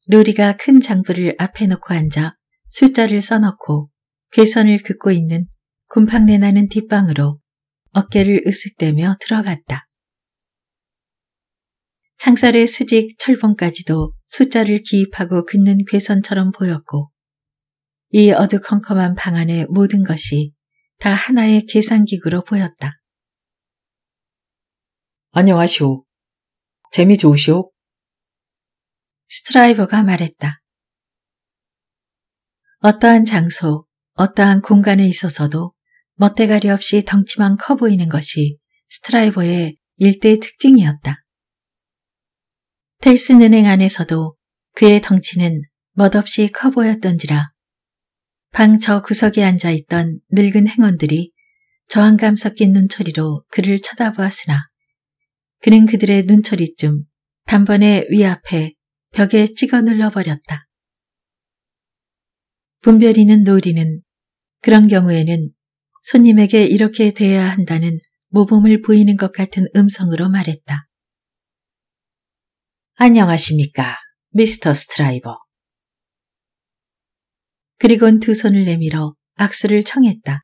루리가 큰 장부를 앞에 놓고 앉아 숫자를 써넣고 괴선을 긋고 있는 곰팡내 나는 뒷방으로 어깨를 으쓱대며 들어갔다. 창살의 수직 철봉까지도 숫자를 기입하고 긋는 괴선처럼 보였고 이 어두컴컴한 방 안의 모든 것이 다 하나의 계산기구로 보였다. 안녕하시오. 재미 좋으시오? 스트라이버가 말했다. 어떠한 장소, 어떠한 공간에 있어서도 멋대가리 없이 덩치만 커 보이는 것이 스트라이버의 일대의 특징이었다. 텔슨 은행 안에서도 그의 덩치는 멋없이 커 보였던지라 방 저 구석에 앉아 있던 늙은 행원들이 저항감 섞인 눈초리로 그를 쳐다보았으나 그는 그들의 눈초리쯤 단번에 위앞에 벽에 찍어 눌러버렸다. 분별이는 놀이는 그런 경우에는 손님에게 이렇게 대해야 한다는 모범을 보이는 것 같은 음성으로 말했다. 안녕하십니까, 미스터 스트라이버. 그리곤 두 손을 내밀어 악수를 청했다.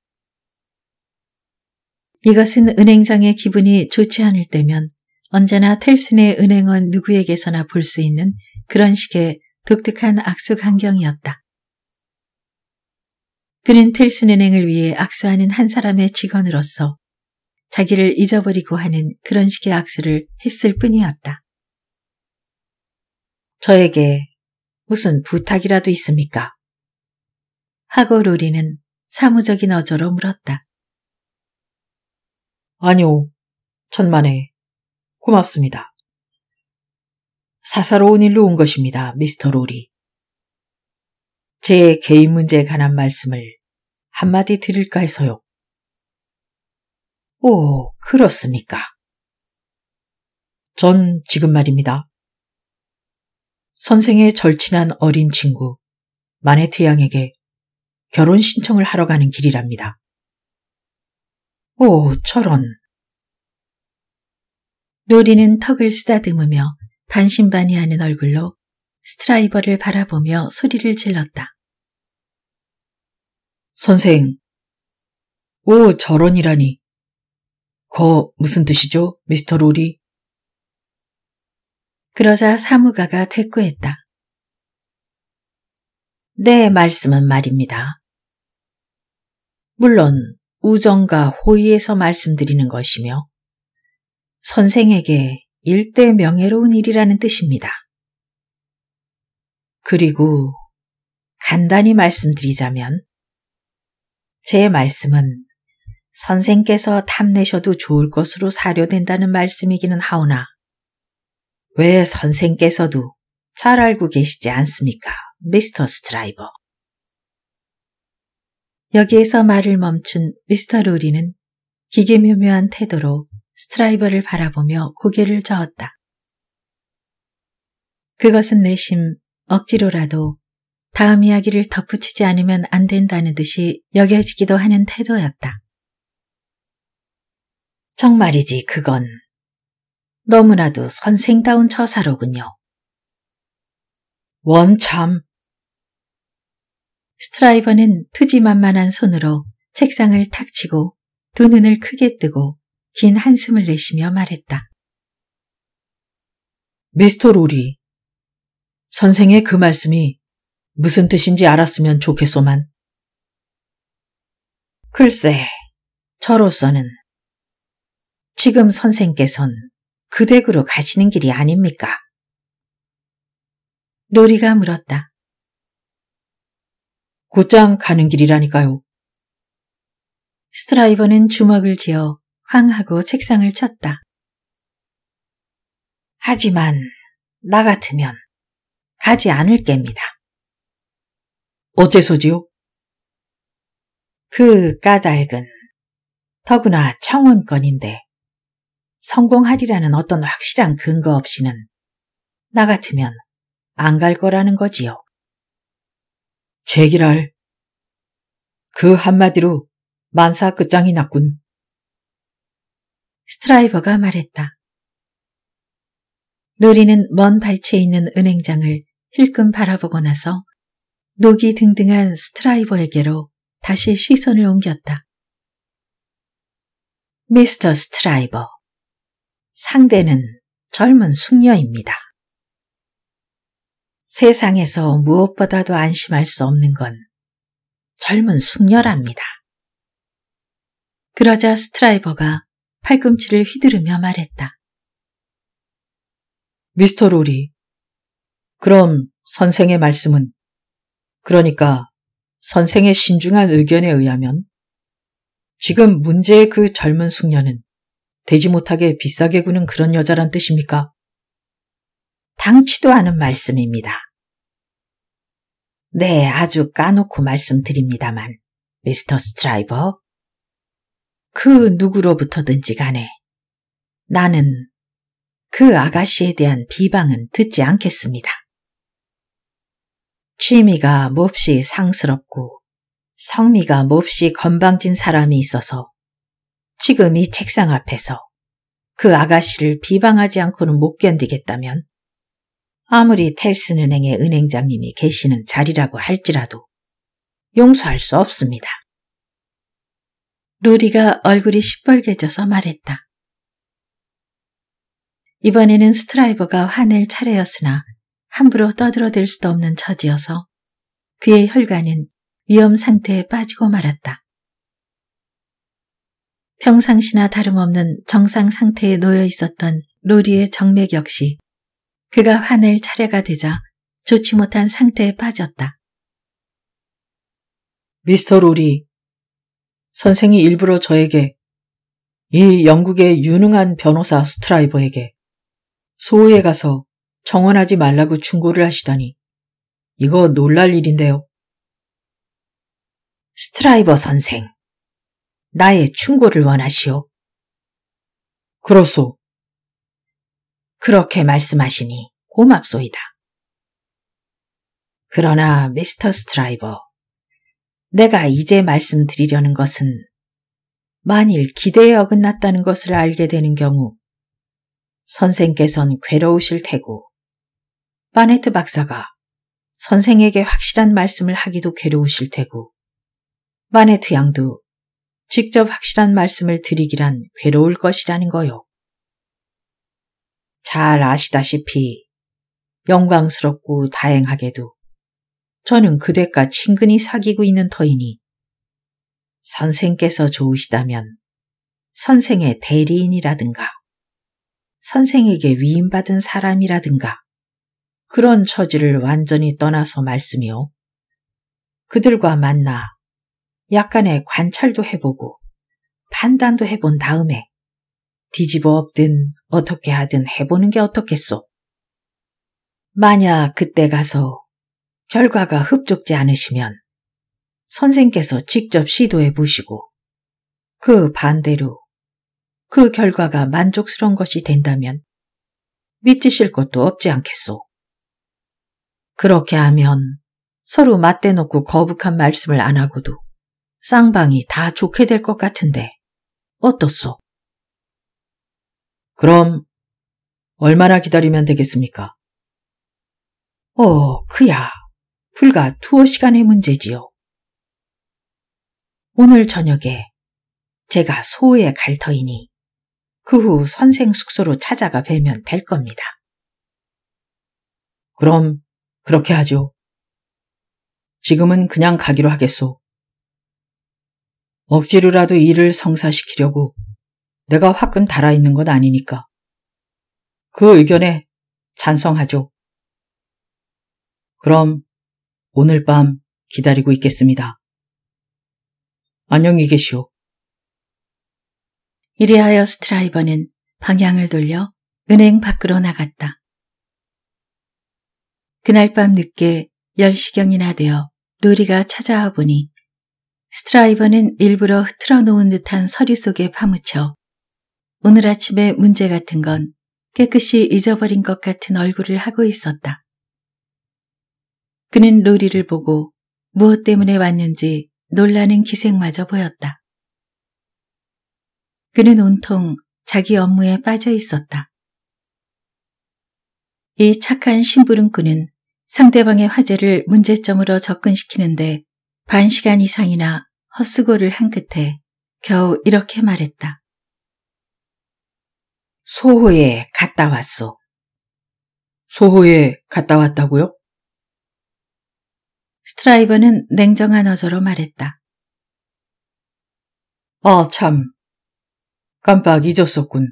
이것은 은행장의 기분이 좋지 않을 때면 언제나 텔슨의 은행원 누구에게서나 볼 수 있는 그런 식의 독특한 악수 강경이었다. 그는 텔슨은행을 위해 악수하는 한 사람의 직원으로서 자기를 잊어버리고 하는 그런 식의 악수를 했을 뿐이었다. 저에게 무슨 부탁이라도 있습니까? 하고 로리는 사무적인 어조로 물었다. 아니요. 천만에 고맙습니다. 사사로운 일로 온 것입니다, 미스터 로리. 제 개인 문제에 관한 말씀을 한마디 드릴까 해서요. 오, 그렇습니까? 전 지금 말입니다. 선생의 절친한 어린 친구 마네트 양에게 결혼 신청을 하러 가는 길이랍니다. 오, 철원. 노리는 턱을 쓰다듬으며 반신반의하는 얼굴로 스트라이버를 바라보며 소리를 질렀다. 선생, 오 저런이라니. 거 무슨 뜻이죠, 미스터 로리? 그러자 사무가가 대꾸했다. 내 네, 말씀은 말입니다. 물론 우정과 호의에서 말씀드리는 것이며 선생에게 일대 명예로운 일이라는 뜻입니다. 그리고 간단히 말씀드리자면 제 말씀은 선생께서 탐내셔도 좋을 것으로 사료된다는 말씀이기는 하오나 왜 선생께서도 잘 알고 계시지 않습니까, 미스터 스트라이버? 여기에서 말을 멈춘 미스터 로리는 기계묘묘한 태도로 스트라이버를 바라보며 고개를 저었다. 그것은 내심 억지로라도 다음 이야기를 덧붙이지 않으면 안 된다는 듯이 여겨지기도 하는 태도였다. 정말이지 그건 너무나도 선생다운 처사로군요. 원참! 스트라이버는 투지만만한 손으로 책상을 탁 치고 두 눈을 크게 뜨고 긴 한숨을 내쉬며 말했다. 미스터 로리, 선생의 그 말씀이 무슨 뜻인지 알았으면 좋겠소만. 글쎄, 저로서는 지금 선생께선 그 댁으로 가시는 길이 아닙니까? 노리가 물었다. 곧장 가는 길이라니까요. 스트라이버는 주먹을 쥐어 황 하고 책상을 쳤다. 하지만 나 같으면 가지 않을 깹니다 어째서지요? 그 까닭은 더구나 청원건인데 성공하리라는 어떤 확실한 근거 없이는 나 같으면 안 갈 거라는 거지요. 제기랄. 그 한마디로 만사 끝장이 났군. 스트라이버가 말했다. 루리는 먼 발치에 있는 은행장을 힐끔 바라보고 나서 녹이 등등한 스트라이버에게로 다시 시선을 옮겼다. 미스터 스트라이버. 상대는 젊은 숙녀입니다. 세상에서 무엇보다도 안심할 수 없는 건 젊은 숙녀랍니다. 그러자 스트라이버가 팔꿈치를 휘두르며 말했다. 미스터 롤이 그럼 선생의 말씀은 그러니까 선생의 신중한 의견에 의하면 지금 문제의 그 젊은 숙녀는 되지 못하게 비싸게 구는 그런 여자란 뜻입니까? 당치도 않은 말씀입니다. 네, 아주 까놓고 말씀드립니다만, 미스터 스트라이버. 그 누구로부터든지 간에 나는 그 아가씨에 대한 비방은 듣지 않겠습니다. 취미가 몹시 상스럽고 성미가 몹시 건방진 사람이 있어서 지금 이 책상 앞에서 그 아가씨를 비방하지 않고는 못 견디겠다면 아무리 텔슨은행의 은행장님이 계시는 자리라고 할지라도 용서할 수 없습니다. 루리가 얼굴이 시뻘개져서 말했다. 이번에는 스트라이버가 화낼 차례였으나 함부로 떠들어댈 수도 없는 처지여서 그의 혈관은 위험 상태에 빠지고 말았다. 평상시나 다름없는 정상 상태에 놓여 있었던 로리의 정맥 역시 그가 화낼 차례가 되자 좋지 못한 상태에 빠졌다. 미스터 로리, 선생이 일부러 저에게 이 영국의 유능한 변호사 스트라이버에게 소호에 가서 청원하지 말라고 충고를 하시더니 이거 놀랄 일인데요. 스트라이버 선생, 나의 충고를 원하시오. 그렇소. 그렇게 말씀하시니 고맙소이다. 그러나 미스터 스트라이버, 내가 이제 말씀드리려는 것은 만일 기대에 어긋났다는 것을 알게 되는 경우 선생께선 괴로우실 테고 바네트 박사가 선생에게 확실한 말씀을 하기도 괴로우실 테고 바네트 양도 직접 확실한 말씀을 드리기란 괴로울 것이라는 거요. 잘 아시다시피 영광스럽고 다행하게도 저는 그대가 친근히 사귀고 있는 터이니 선생께서 좋으시다면 선생의 대리인이라든가 선생에게 위임받은 사람이라든가 그런 처지를 완전히 떠나서 말씀이요. 그들과 만나 약간의 관찰도 해보고 판단도 해본 다음에 뒤집어 엎든 어떻게 하든 해보는 게 어떻겠소. 만약 그때 가서 결과가 흡족지 않으시면 선생께서 직접 시도해 보시고 그 반대로 그 결과가 만족스러운 것이 된다면 믿으실 것도 없지 않겠소. 그렇게 하면 서로 맞대놓고 거북한 말씀을 안 하고도 쌍방이 다 좋게 될 것 같은데 어떻소? 그럼 얼마나 기다리면 되겠습니까? 어, 그야. 불과 투어 시간의 문제지요. 오늘 저녁에 제가 소호에 갈 터이니 그 후 선생 숙소로 찾아가 뵈면 될 겁니다. 그럼 그렇게 하죠. 지금은 그냥 가기로 하겠소. 억지로라도 일을 성사시키려고 내가 화끈 달아있는 건 아니니까. 그 의견에 찬성하죠. 그럼 오늘 밤 기다리고 있겠습니다. 안녕히 계시오. 이리하여 스트라이버는 방향을 돌려 은행 밖으로 나갔다. 그날 밤 늦게 10시경이나 되어 로리가 찾아와 보니 스트라이버는 일부러 흐트러놓은 듯한 서류 속에 파묻혀 오늘 아침에 문제 같은 건 깨끗이 잊어버린 것 같은 얼굴을 하고 있었다. 그는 로리를 보고 무엇 때문에 왔는지 놀라는 기색마저 보였다. 그는 온통 자기 업무에 빠져 있었다. 이 착한 심부름꾼은 상대방의 화제를 문제점으로 접근시키는데 반 시간 이상이나 헛수고를 한 끝에 겨우 이렇게 말했다. 소호에 갔다 왔소. 소호에 갔다 왔다고요? 스트라이버는 냉정한 어조로 말했다. 아, 참. 깜빡 잊었었군.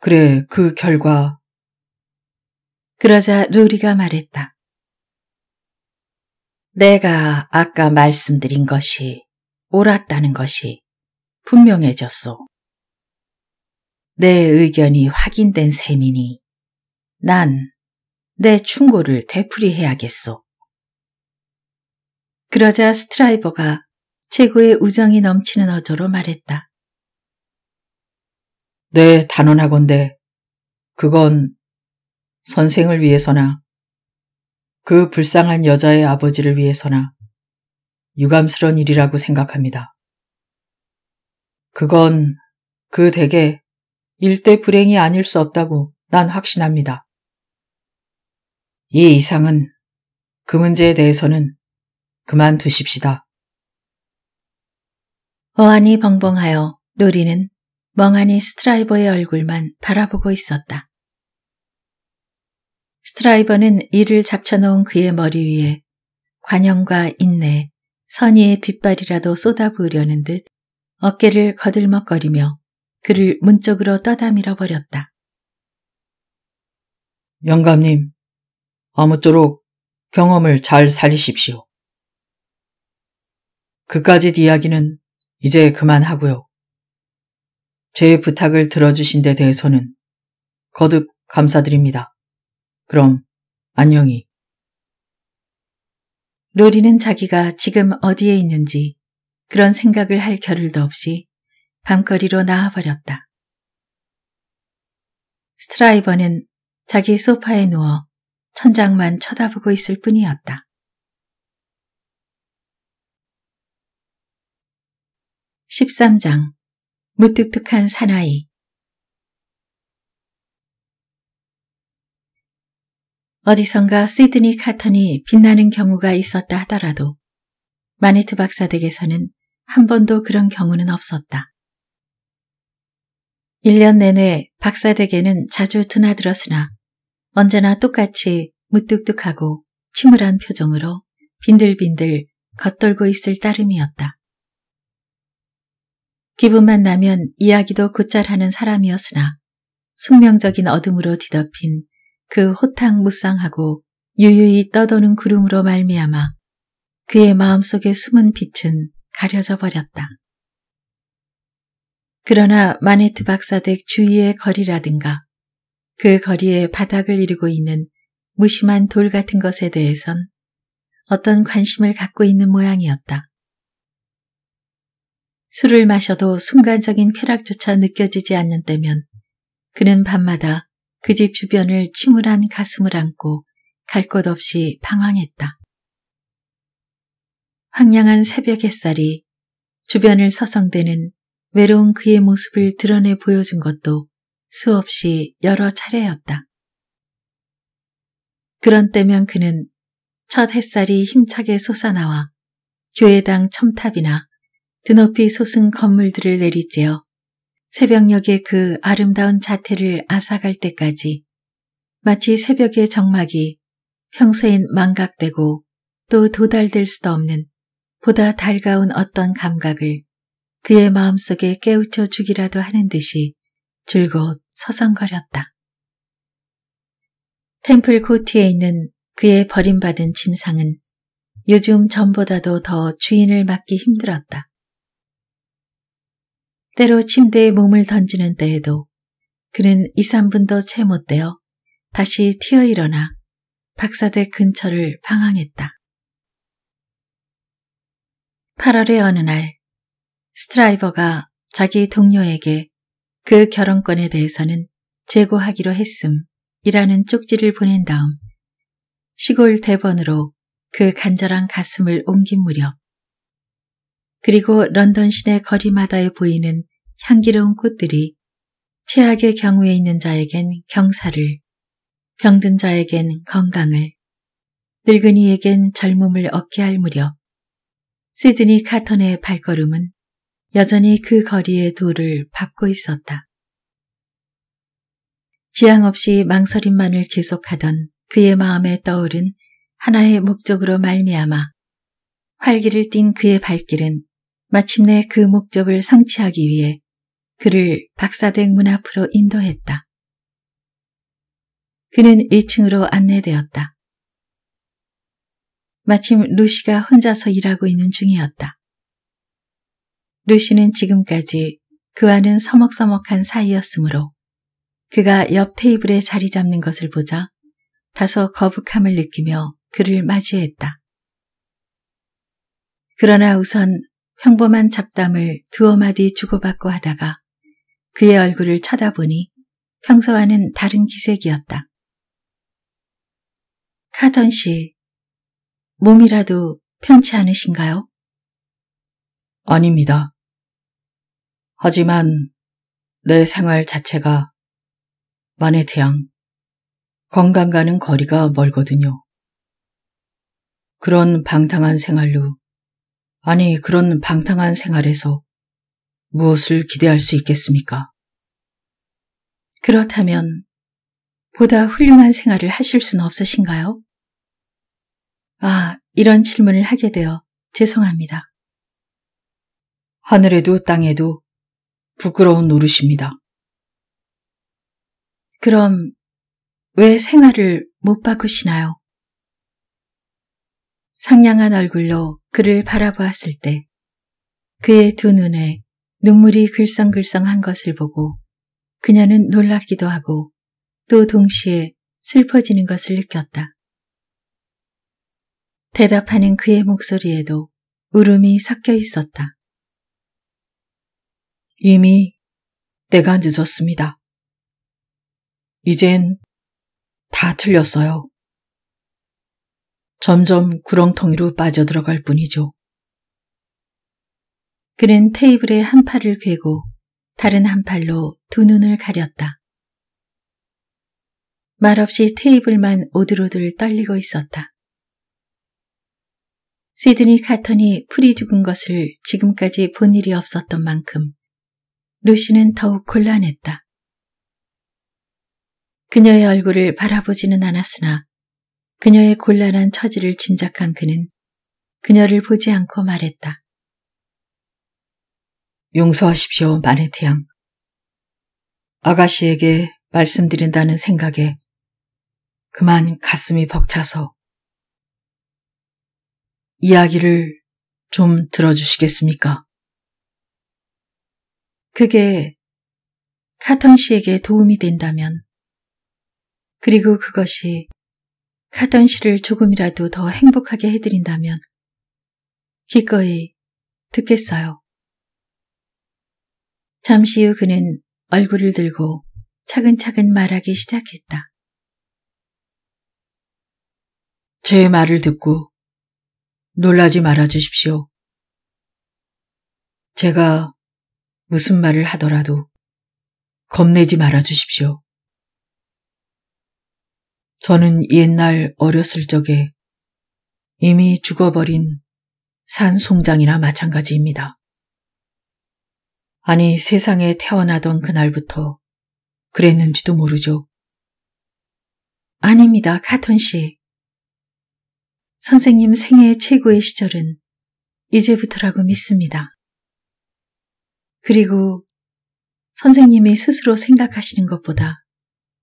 그래, 그 결과 그러자 루리가 말했다. 내가 아까 말씀드린 것이 옳았다는 것이 분명해졌소. 내 의견이 확인된 셈이니 난 내 충고를 되풀이해야겠소. 그러자 스트라이버가 최고의 우정이 넘치는 어조로 말했다. 네, 단언하건대 그건 선생을 위해서나 그 불쌍한 여자의 아버지를 위해서나 유감스런 일이라고 생각합니다. 그건 그 댁에 일대 불행이 아닐 수 없다고 난 확신합니다. 이 이상은 그 문제에 대해서는 그만두십시다. 어안이 벙벙하여 노리는 멍하니 스트라이버의 얼굴만 바라보고 있었다. 스트라이버는 이를 잡쳐놓은 그의 머리 위에 관영과 인내, 선의의 빗발이라도 쏟아부으려는 듯 어깨를 거들먹거리며 그를 문 쪽으로 떠다 밀어버렸다. 영감님, 아무쪼록 경험을 잘 살리십시오. 그까짓 이야기는 이제 그만하고요. 제 부탁을 들어주신 데 대해서는 거듭 감사드립니다. 그럼 안녕히. 로리는 자기가 지금 어디에 있는지 그런 생각을 할 겨를도 없이 밤거리로 나와버렸다. 스트라이버는 자기 소파에 누워 천장만 쳐다보고 있을 뿐이었다. (13장) 무뚝뚝한 사나이 어디선가 시드니 카턴이 빛나는 경우가 있었다 하더라도 마네트 박사 댁에서는 한 번도 그런 경우는 없었다. 1년 내내 박사 댁에는 자주 드나들었으나 언제나 똑같이 무뚝뚝하고 침울한 표정으로 빈들빈들 겉돌고 있을 따름이었다. 기분만 나면 이야기도 곧잘 하는 사람이었으나 숙명적인 어둠으로 뒤덮인 그 호탕무쌍하고 유유히 떠도는 구름으로 말미암아 그의 마음속에 숨은 빛은 가려져 버렸다. 그러나 마네트 박사댁 주위의 거리라든가 그 거리의 바닥을 이루고 있는 무심한 돌 같은 것에 대해선 어떤 관심을 갖고 있는 모양이었다. 술을 마셔도 순간적인 쾌락조차 느껴지지 않는 때면 그는 밤마다 그집 주변을 침울한 가슴을 안고 갈 곳 없이 방황했다. 황량한 새벽 햇살이 주변을 서성대는 외로운 그의 모습을 드러내 보여준 것도 수없이 여러 차례였다. 그런 때면 그는 첫 햇살이 힘차게 솟아나와 교회당 첨탑이나 드높이 솟은 건물들을 내리쬐어 새벽녘의 그 아름다운 자태를 앗아갈 때까지 마치 새벽의 정막이 평소엔 망각되고 또 도달될 수도 없는 보다 달가운 어떤 감각을 그의 마음속에 깨우쳐 주기라도 하는 듯이 줄곧 서성거렸다. 템플 코트에 있는 그의 버림받은 침상은 요즘 전보다도 더 주인을 맡기 힘들었다. 때로 침대에 몸을 던지는 때에도 그는 2, 3분도 채 못되어 다시 튀어 일어나 박사대 근처를 방황했다. 8월의 어느 날 스트라이버가 자기 동료에게 그 결혼권에 대해서는 제고하기로 했음이라는 쪽지를 보낸 다음 시골 대번으로 그 간절한 가슴을 옮긴 무렵 그리고 런던 시내 거리마다에 보이는 향기로운 꽃들이 최악의 경우에 있는 자에겐 경사를, 병든 자에겐 건강을, 늙은이에겐 젊음을 얻게 할 무렵 시드니 카턴의 발걸음은 여전히 그 거리의 돌을 밟고 있었다. 지향 없이 망설임만을 계속하던 그의 마음에 떠오른 하나의 목적으로 말미암아 활기를 띤 그의 발길은 마침내 그 목적을 성취하기 위해 그를 박사댁 문 앞으로 인도했다. 그는 2층으로 안내되었다. 마침 루시가 혼자서 일하고 있는 중이었다. 루시는 지금까지 그와는 서먹서먹한 사이였으므로 그가 옆 테이블에 자리 잡는 것을 보자 다소 거북함을 느끼며 그를 맞이했다. 그러나 우선 평범한 잡담을 두어 마디 주고받고 하다가 그의 얼굴을 쳐다보니 평소와는 다른 기색이었다. 카던 씨, 몸이라도 편치 않으신가요? 아닙니다. 하지만 내 생활 자체가 마네태양 건강과는 거리가 멀거든요. 그런 방탕한 생활로 아니 그런 방탕한 생활에서 무엇을 기대할 수 있겠습니까? 그렇다면 보다 훌륭한 생활을 하실 수는 없으신가요? 아, 이런 질문을 하게 되어 죄송합니다. 하늘에도 땅에도 부끄러운 노릇입니다. 그럼 왜 생활을 못 바꾸시나요? 상냥한 얼굴로 그를 바라보았을 때 그의 두 눈에 눈물이 글썽글썽한 것을 보고 그녀는 놀랍기도 하고 또 동시에 슬퍼지는 것을 느꼈다. 대답하는 그의 목소리에도 울음이 섞여 있었다. 이미 내가 늦었습니다. 이젠 다 틀렸어요. 점점 구렁텅이로 빠져들어갈 뿐이죠. 그는 테이블에 한 팔을 괴고 다른 한 팔로 두 눈을 가렸다. 말없이 테이블만 오들오들 떨리고 있었다. 시드니 카턴이 풀이 죽은 것을 지금까지 본 일이 없었던 만큼 루시는 더욱 곤란했다. 그녀의 얼굴을 바라보지는 않았으나 그녀의 곤란한 처지를 짐작한 그는 그녀를 보지 않고 말했다. 용서하십시오, 마네트 양. 아가씨에게 말씀드린다는 생각에 그만 가슴이 벅차서 이야기를 좀 들어주시겠습니까? 그게 카텅 씨에게 도움이 된다면 그리고 그것이 하던 시를 조금이라도 더 행복하게 해드린다면 기꺼이 듣겠어요. 잠시 후 그는 얼굴을 들고 차근차근 말하기 시작했다. 제 말을 듣고 놀라지 말아 주십시오. 제가 무슨 말을 하더라도 겁내지 말아 주십시오. 저는 옛날 어렸을 적에 이미 죽어버린 산송장이나 마찬가지입니다. 아니 세상에 태어나던 그날부터 그랬는지도 모르죠. 아닙니다, 카톤 씨. 선생님 생애 최고의 시절은 이제부터라고 믿습니다. 그리고 선생님이 스스로 생각하시는 것보다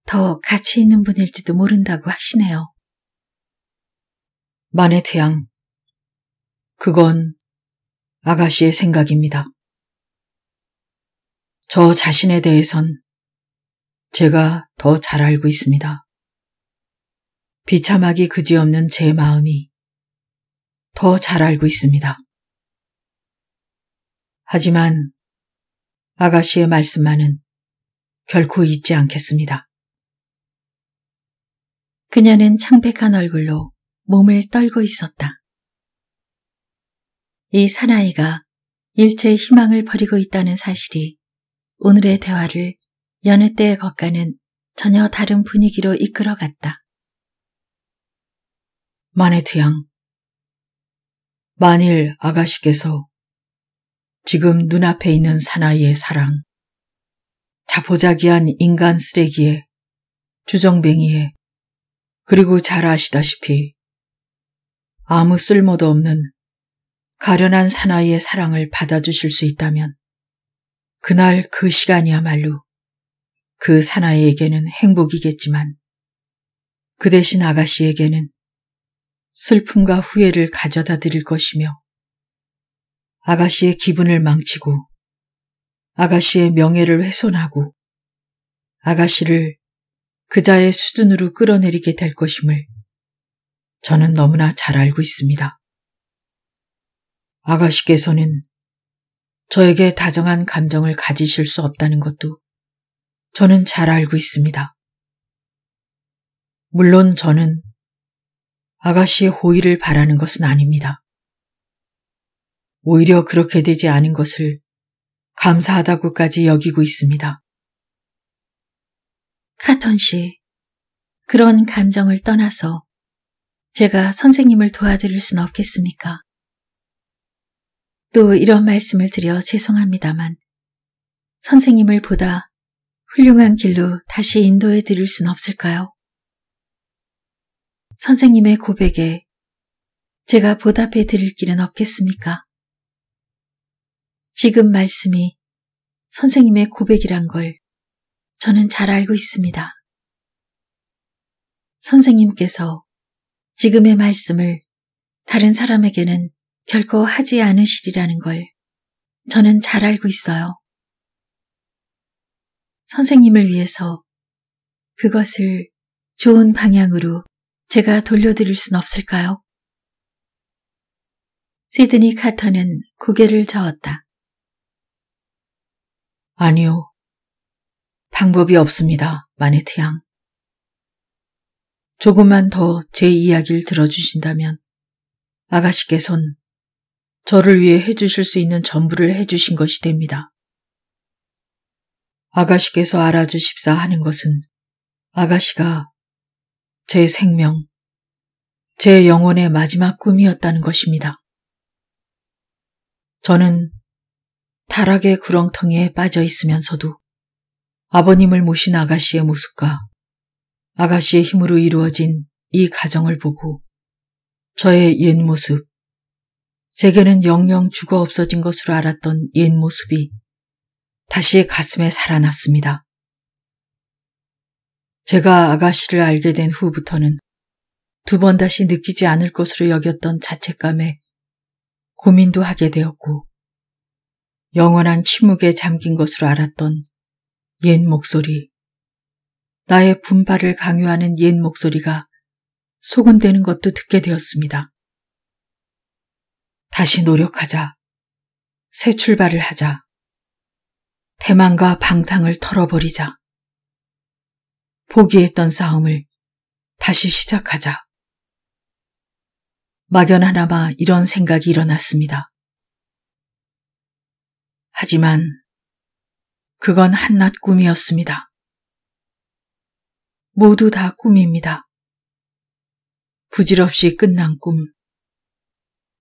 더 가치 있는 분일지도 모른다고 확신해요. 마네트 양, 그건 아가씨의 생각입니다. 저 자신에 대해선 제가 더 잘 알고 있습니다. 비참하기 그지없는 제 마음이 더 잘 알고 있습니다. 하지만 아가씨의 말씀만은 결코 잊지 않겠습니다. 그녀는 창백한 얼굴로 몸을 떨고 있었다. 이 사나이가 일체의 희망을 버리고 있다는 사실이 오늘의 대화를 여느 때의 것과는 전혀 다른 분위기로 이끌어갔다. 마네트 양, 만일 아가씨께서 지금 눈앞에 있는 사나이의 사랑, 자포자기한 인간 쓰레기에 주정뱅이에 그리고 잘 아시다시피 아무 쓸모도 없는 가련한 사나이의 사랑을 받아주실 수 있다면 그날 그 시간이야말로 그 사나이에게는 행복이겠지만 그 대신 아가씨에게는 슬픔과 후회를 가져다 드릴 것이며 아가씨의 기분을 망치고 아가씨의 명예를 훼손하고 아가씨를 그자의 수준으로 끌어내리게 될 것임을 저는 너무나 잘 알고 있습니다. 아가씨께서는 저에게 다정한 감정을 가지실 수 없다는 것도 저는 잘 알고 있습니다. 물론 저는 아가씨의 호의를 바라는 것은 아닙니다. 오히려 그렇게 되지 않은 것을 감사하다고까지 여기고 있습니다. 카톤 씨, 그런 감정을 떠나서 제가 선생님을 도와드릴 순 없겠습니까? 또 이런 말씀을 드려 죄송합니다만 선생님을 보다 훌륭한 길로 다시 인도해 드릴 순 없을까요? 선생님의 고백에 제가 보답해 드릴 길은 없겠습니까? 지금 말씀이 선생님의 고백이란 걸 저는 잘 알고 있습니다. 선생님께서 지금의 말씀을 다른 사람에게는 결코 하지 않으시리라는 걸 저는 잘 알고 있어요. 선생님을 위해서 그것을 좋은 방향으로 제가 돌려드릴 순 없을까요? 시드니 카터는 고개를 저었다. 아니요. 방법이 없습니다. 마네트 양. 조금만 더 제 이야기를 들어주신다면 아가씨께선 저를 위해 해주실 수 있는 전부를 해주신 것이 됩니다. 아가씨께서 알아주십사 하는 것은 아가씨가 제 생명, 제 영혼의 마지막 꿈이었다는 것입니다. 저는 타락의 구렁텅이에 빠져 있으면서도 아버님을 모신 아가씨의 모습과 아가씨의 힘으로 이루어진 이 가정을 보고 저의 옛 모습, 제게는 영영 죽어 없어진 것으로 알았던 옛 모습이 다시 가슴에 살아났습니다. 제가 아가씨를 알게 된 후부터는 두 번 다시 느끼지 않을 것으로 여겼던 자책감에 고민도 하게 되었고 영원한 침묵에 잠긴 것으로 알았던 옛 목소리. 나의 분발을 강요하는 옛 목소리가 소곤대는 것도 듣게 되었습니다. 다시 노력하자. 새 출발을 하자. 대망과 방탕을 털어버리자. 포기했던 싸움을 다시 시작하자. 막연하나마 이런 생각이 일어났습니다. 하지만 그건 한낱 꿈이었습니다. 모두 다 꿈입니다. 부질없이 끝난 꿈.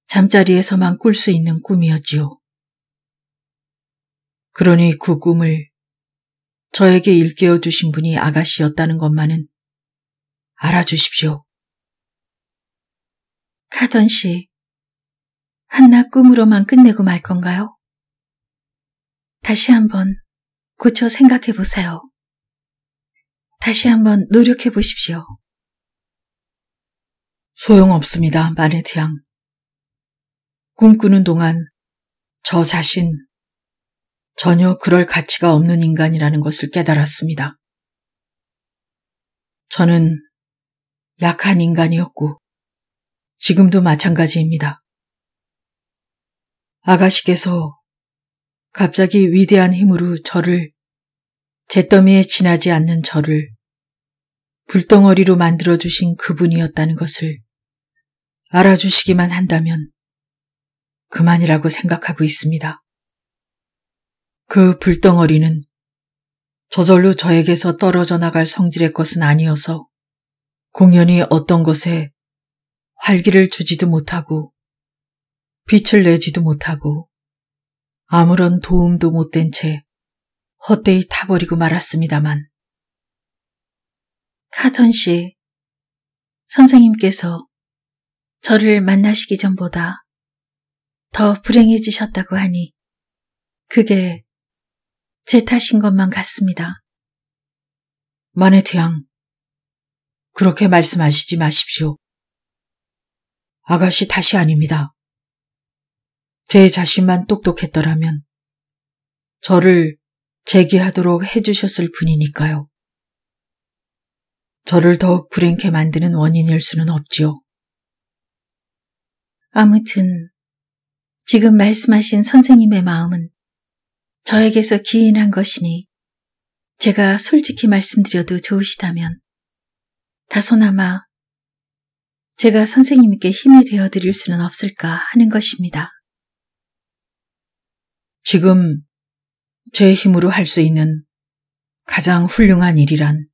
잠자리에서만 꿀 수 있는 꿈이었지요. 그러니 그 꿈을 저에게 일깨워 주신 분이 아가씨였다는 것만은 알아주십시오. 카던 씨, 한낱 꿈으로만 끝내고 말 건가요? 다시 한번 고쳐 생각해 보세요. 다시 한번 노력해 보십시오. 소용없습니다, 마네티 양. 꿈꾸는 동안 저 자신 전혀 그럴 가치가 없는 인간이라는 것을 깨달았습니다. 저는 약한 인간이었고 지금도 마찬가지입니다. 아가씨께서 갑자기 위대한 힘으로 저를, 잿더미에 지나지 않는 저를, 불덩어리로 만들어주신 그분이었다는 것을 알아주시기만 한다면 그만이라고 생각하고 있습니다. 그 불덩어리는 저절로 저에게서 떨어져 나갈 성질의 것은 아니어서 공연히 어떤 것에 활기를 주지도 못하고 빛을 내지도 못하고 아무런 도움도 못 된 채 헛되이 타버리고 말았습니다만. 카던 씨, 선생님께서 저를 만나시기 전보다 더 불행해지셨다고 하니 그게 제 탓인 것만 같습니다. 마네트앙 그렇게 말씀하시지 마십시오. 아가씨 탓이 아닙니다. 제 자신만 똑똑했더라면 저를 제기하도록 해주셨을 뿐이니까요. 저를 더욱 불행케 만드는 원인일 수는 없지요. 아무튼 지금 말씀하신 선생님의 마음은 저에게서 기인한 것이니 제가 솔직히 말씀드려도 좋으시다면 다소나마 제가 선생님께 힘이 되어 드릴 수는 없을까 하는 것입니다. 지금 제 힘으로 할 수 있는 가장 훌륭한 일이란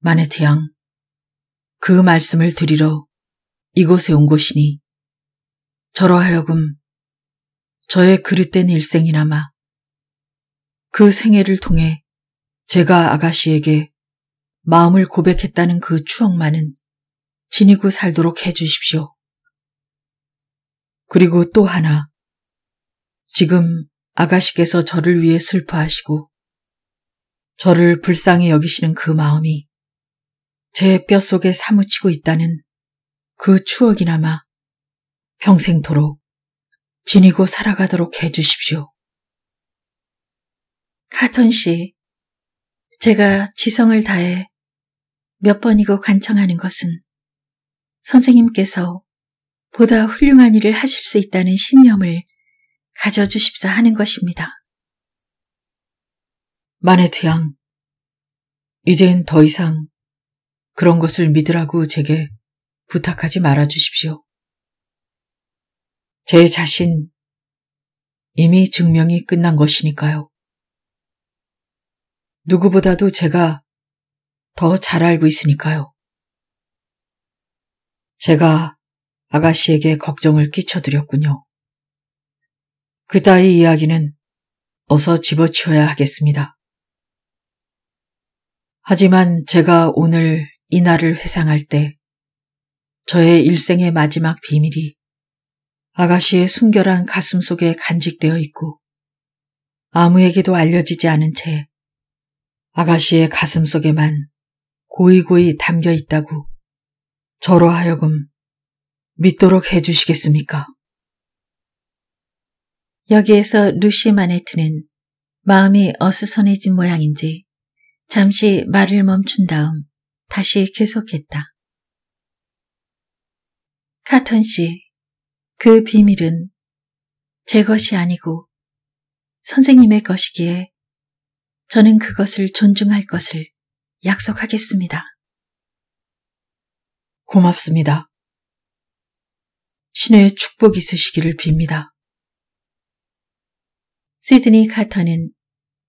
마네트 양, 그 말씀을 드리러 이곳에 온 것이니 저러 하여금 저의 그릇된 일생이나마 그 생애를 통해 제가 아가씨에게 마음을 고백했다는 그 추억만은 지니고 살도록 해주십시오. 그리고 또 하나 지금 아가씨께서 저를 위해 슬퍼하시고 저를 불쌍히 여기시는 그 마음이 제 뼛속에 사무치고 있다는 그 추억이나마 평생토록 지니고 살아가도록 해주십시오. 카톤 씨, 제가 지성을 다해 몇 번이고 간청하는 것은 선생님께서 보다 훌륭한 일을 하실 수 있다는 신념을 가져주십사 하는 것입니다. 마네트 양, 이젠 더 이상 그런 것을 믿으라고 제게 부탁하지 말아 주십시오. 제 자신 이미 증명이 끝난 것이니까요. 누구보다도 제가 더 잘 알고 있으니까요. 제가 아가씨에게 걱정을 끼쳐드렸군요. 그다위 이야기는 어서 집어치워야 하겠습니다. 하지만 제가 오늘 이날을 회상할 때 저의 일생의 마지막 비밀이 아가씨의 순결한 가슴 속에 간직되어 있고 아무에게도 알려지지 않은 채 아가씨의 가슴 속에만 고이고이 담겨 있다고 저로 하여금 믿도록 해주시겠습니까? 여기에서 루시 마네트는 마음이 어수선해진 모양인지 잠시 말을 멈춘 다음 다시 계속했다. 카턴 씨, 그 비밀은 제 것이 아니고 선생님의 것이기에 저는 그것을 존중할 것을 약속하겠습니다. 고맙습니다. 신의 축복 있으시기를 빕니다. 시드니 카터는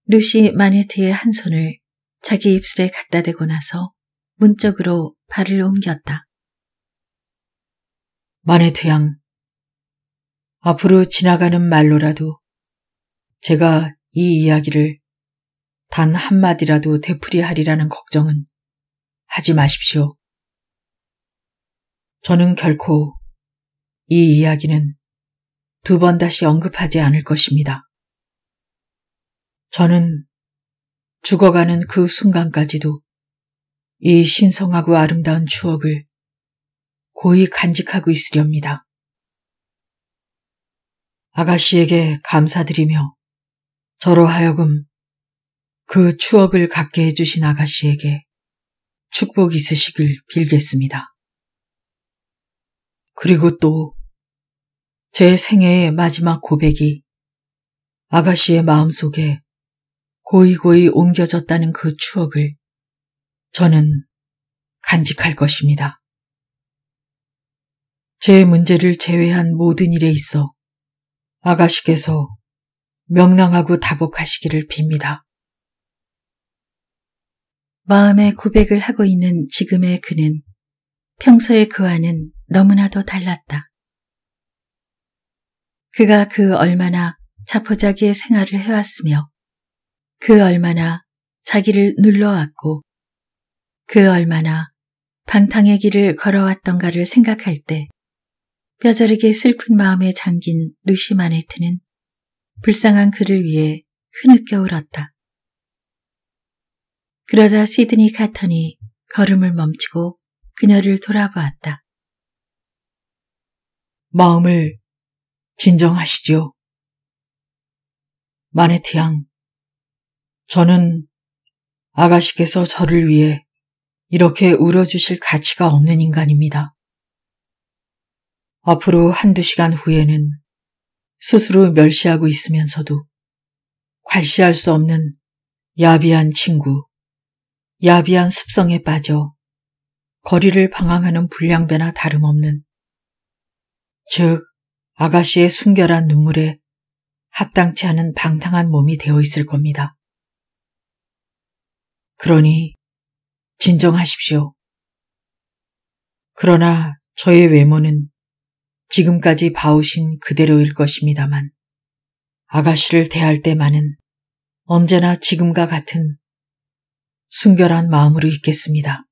루시 마네트의 한 손을 자기 입술에 갖다 대고 나서 문쪽으로 발을 옮겼다. 마네트 양, 앞으로 지나가는 말로라도 제가 이 이야기를 단 한마디라도 되풀이하리라는 걱정은 하지 마십시오. 저는 결코 이 이야기는 두 번 다시 언급하지 않을 것입니다. 저는 죽어가는 그 순간까지도 이 신성하고 아름다운 추억을 고이 간직하고 있으렵니다. 아가씨에게 감사드리며 저로 하여금 그 추억을 갖게 해주신 아가씨에게 축복 있으시길 빌겠습니다. 그리고 또 제 생애의 마지막 고백이 아가씨의 마음속에 고이고이 옮겨졌다는 그 추억을 저는 간직할 것입니다. 제 문제를 제외한 모든 일에 있어 아가씨께서 명랑하고 다복하시기를 빕니다. 마음의 고백을 하고 있는 지금의 그는 평소의 그와는 너무나도 달랐다. 그가 그 얼마나 자포자기의 생활을 해왔으며 그 얼마나 자기를 눌러왔고 그 얼마나 방탕의 길을 걸어왔던가를 생각할 때 뼈저리게 슬픈 마음에 잠긴 루시 마네트는 불쌍한 그를 위해 흐느껴 울었다. 그러자 시드니 카턴이 걸음을 멈추고 그녀를 돌아보았다. 마음을 진정하시죠 마네트 양, 저는 아가씨께서 저를 위해 이렇게 울어주실 가치가 없는 인간입니다. 앞으로 한두 시간 후에는 스스로 멸시하고 있으면서도 괄시할 수 없는 야비한 친구, 야비한 습성에 빠져 거리를 방황하는 불량배나 다름없는 즉 아가씨의 순결한 눈물에 합당치 않은 방탕한 몸이 되어 있을 겁니다. 그러니 진정하십시오. 그러나 저의 외모는 지금까지 봐오신 그대로일 것입니다만 아가씨를 대할 때만은 언제나 지금과 같은 순결한 마음으로 있겠습니다.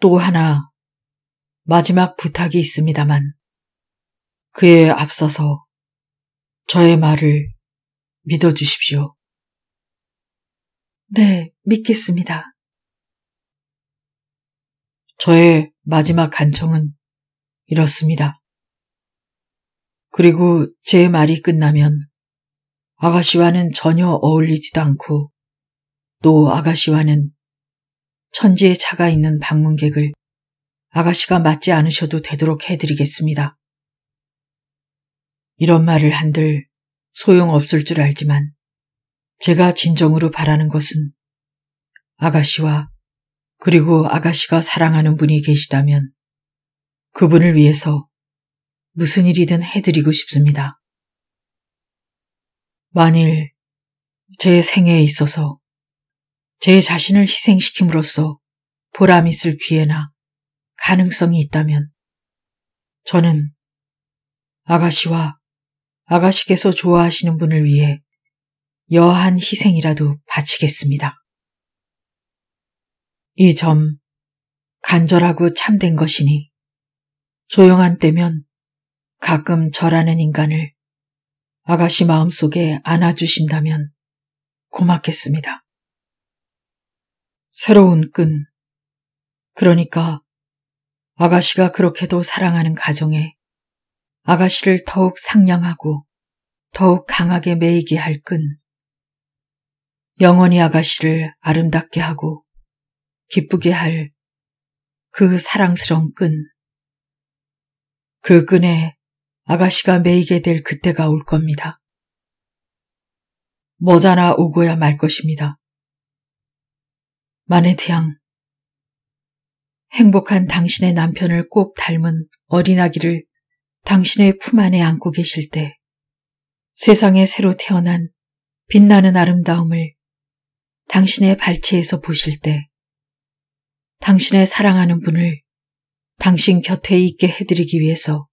또 하나 마지막 부탁이 있습니다만 그에 앞서서 저의 말을 믿어주십시오. 네, 믿겠습니다. 저의 마지막 간청은 이렇습니다. 그리고 제 말이 끝나면 아가씨와는 전혀 어울리지도 않고 또 아가씨와는 천지에 차가 있는 방문객을 아가씨가 맞지 않으셔도 되도록 해드리겠습니다. 이런 말을 한들 소용없을 줄 알지만 제가 진정으로 바라는 것은 아가씨와 그리고 아가씨가 사랑하는 분이 계시다면 그분을 위해서 무슨 일이든 해드리고 싶습니다. 만일 제 생애에 있어서 제 자신을 희생시킴으로써 보람 있을 기회나 가능성이 있다면 저는 아가씨와 아가씨께서 좋아하시는 분을 위해 여한 희생이라도 바치겠습니다. 이 점 간절하고 참된 것이니 조용한 때면 가끔 절하는 인간을 아가씨 마음속에 안아주신다면 고맙겠습니다. 새로운 끈, 그러니까 아가씨가 그렇게도 사랑하는 가정에 아가씨를 더욱 상냥하고 더욱 강하게 매이게 할 끈, 영원히 아가씨를 아름답게 하고 기쁘게 할 그사랑스러운 끈. 그 끈에 아가씨가 매이게 될 그때가 올 겁니다. 머자나 오고야 말 것입니다. 마네티앙 행복한 당신의 남편을 꼭 닮은 어린아기를 당신의 품 안에 안고 계실 때 세상에 새로 태어난 빛나는 아름다움을 당신의 발치에서 보실 때 당신의 사랑하는 분을 당신 곁에 있게 해드리기 위해서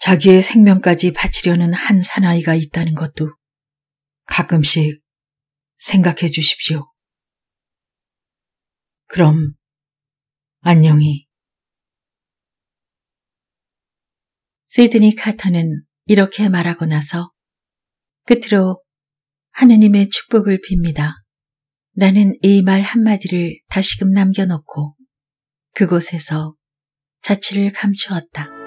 자기의 생명까지 바치려는 한 사나이가 있다는 것도 가끔씩 생각해 주십시오. 그럼 안녕히 시드니 카터는 이렇게 말하고 나서 끝으로 하느님의 축복을 빕니다. 라는 이 말 한마디를 다시금 남겨놓고 그곳에서 자취를 감추었다.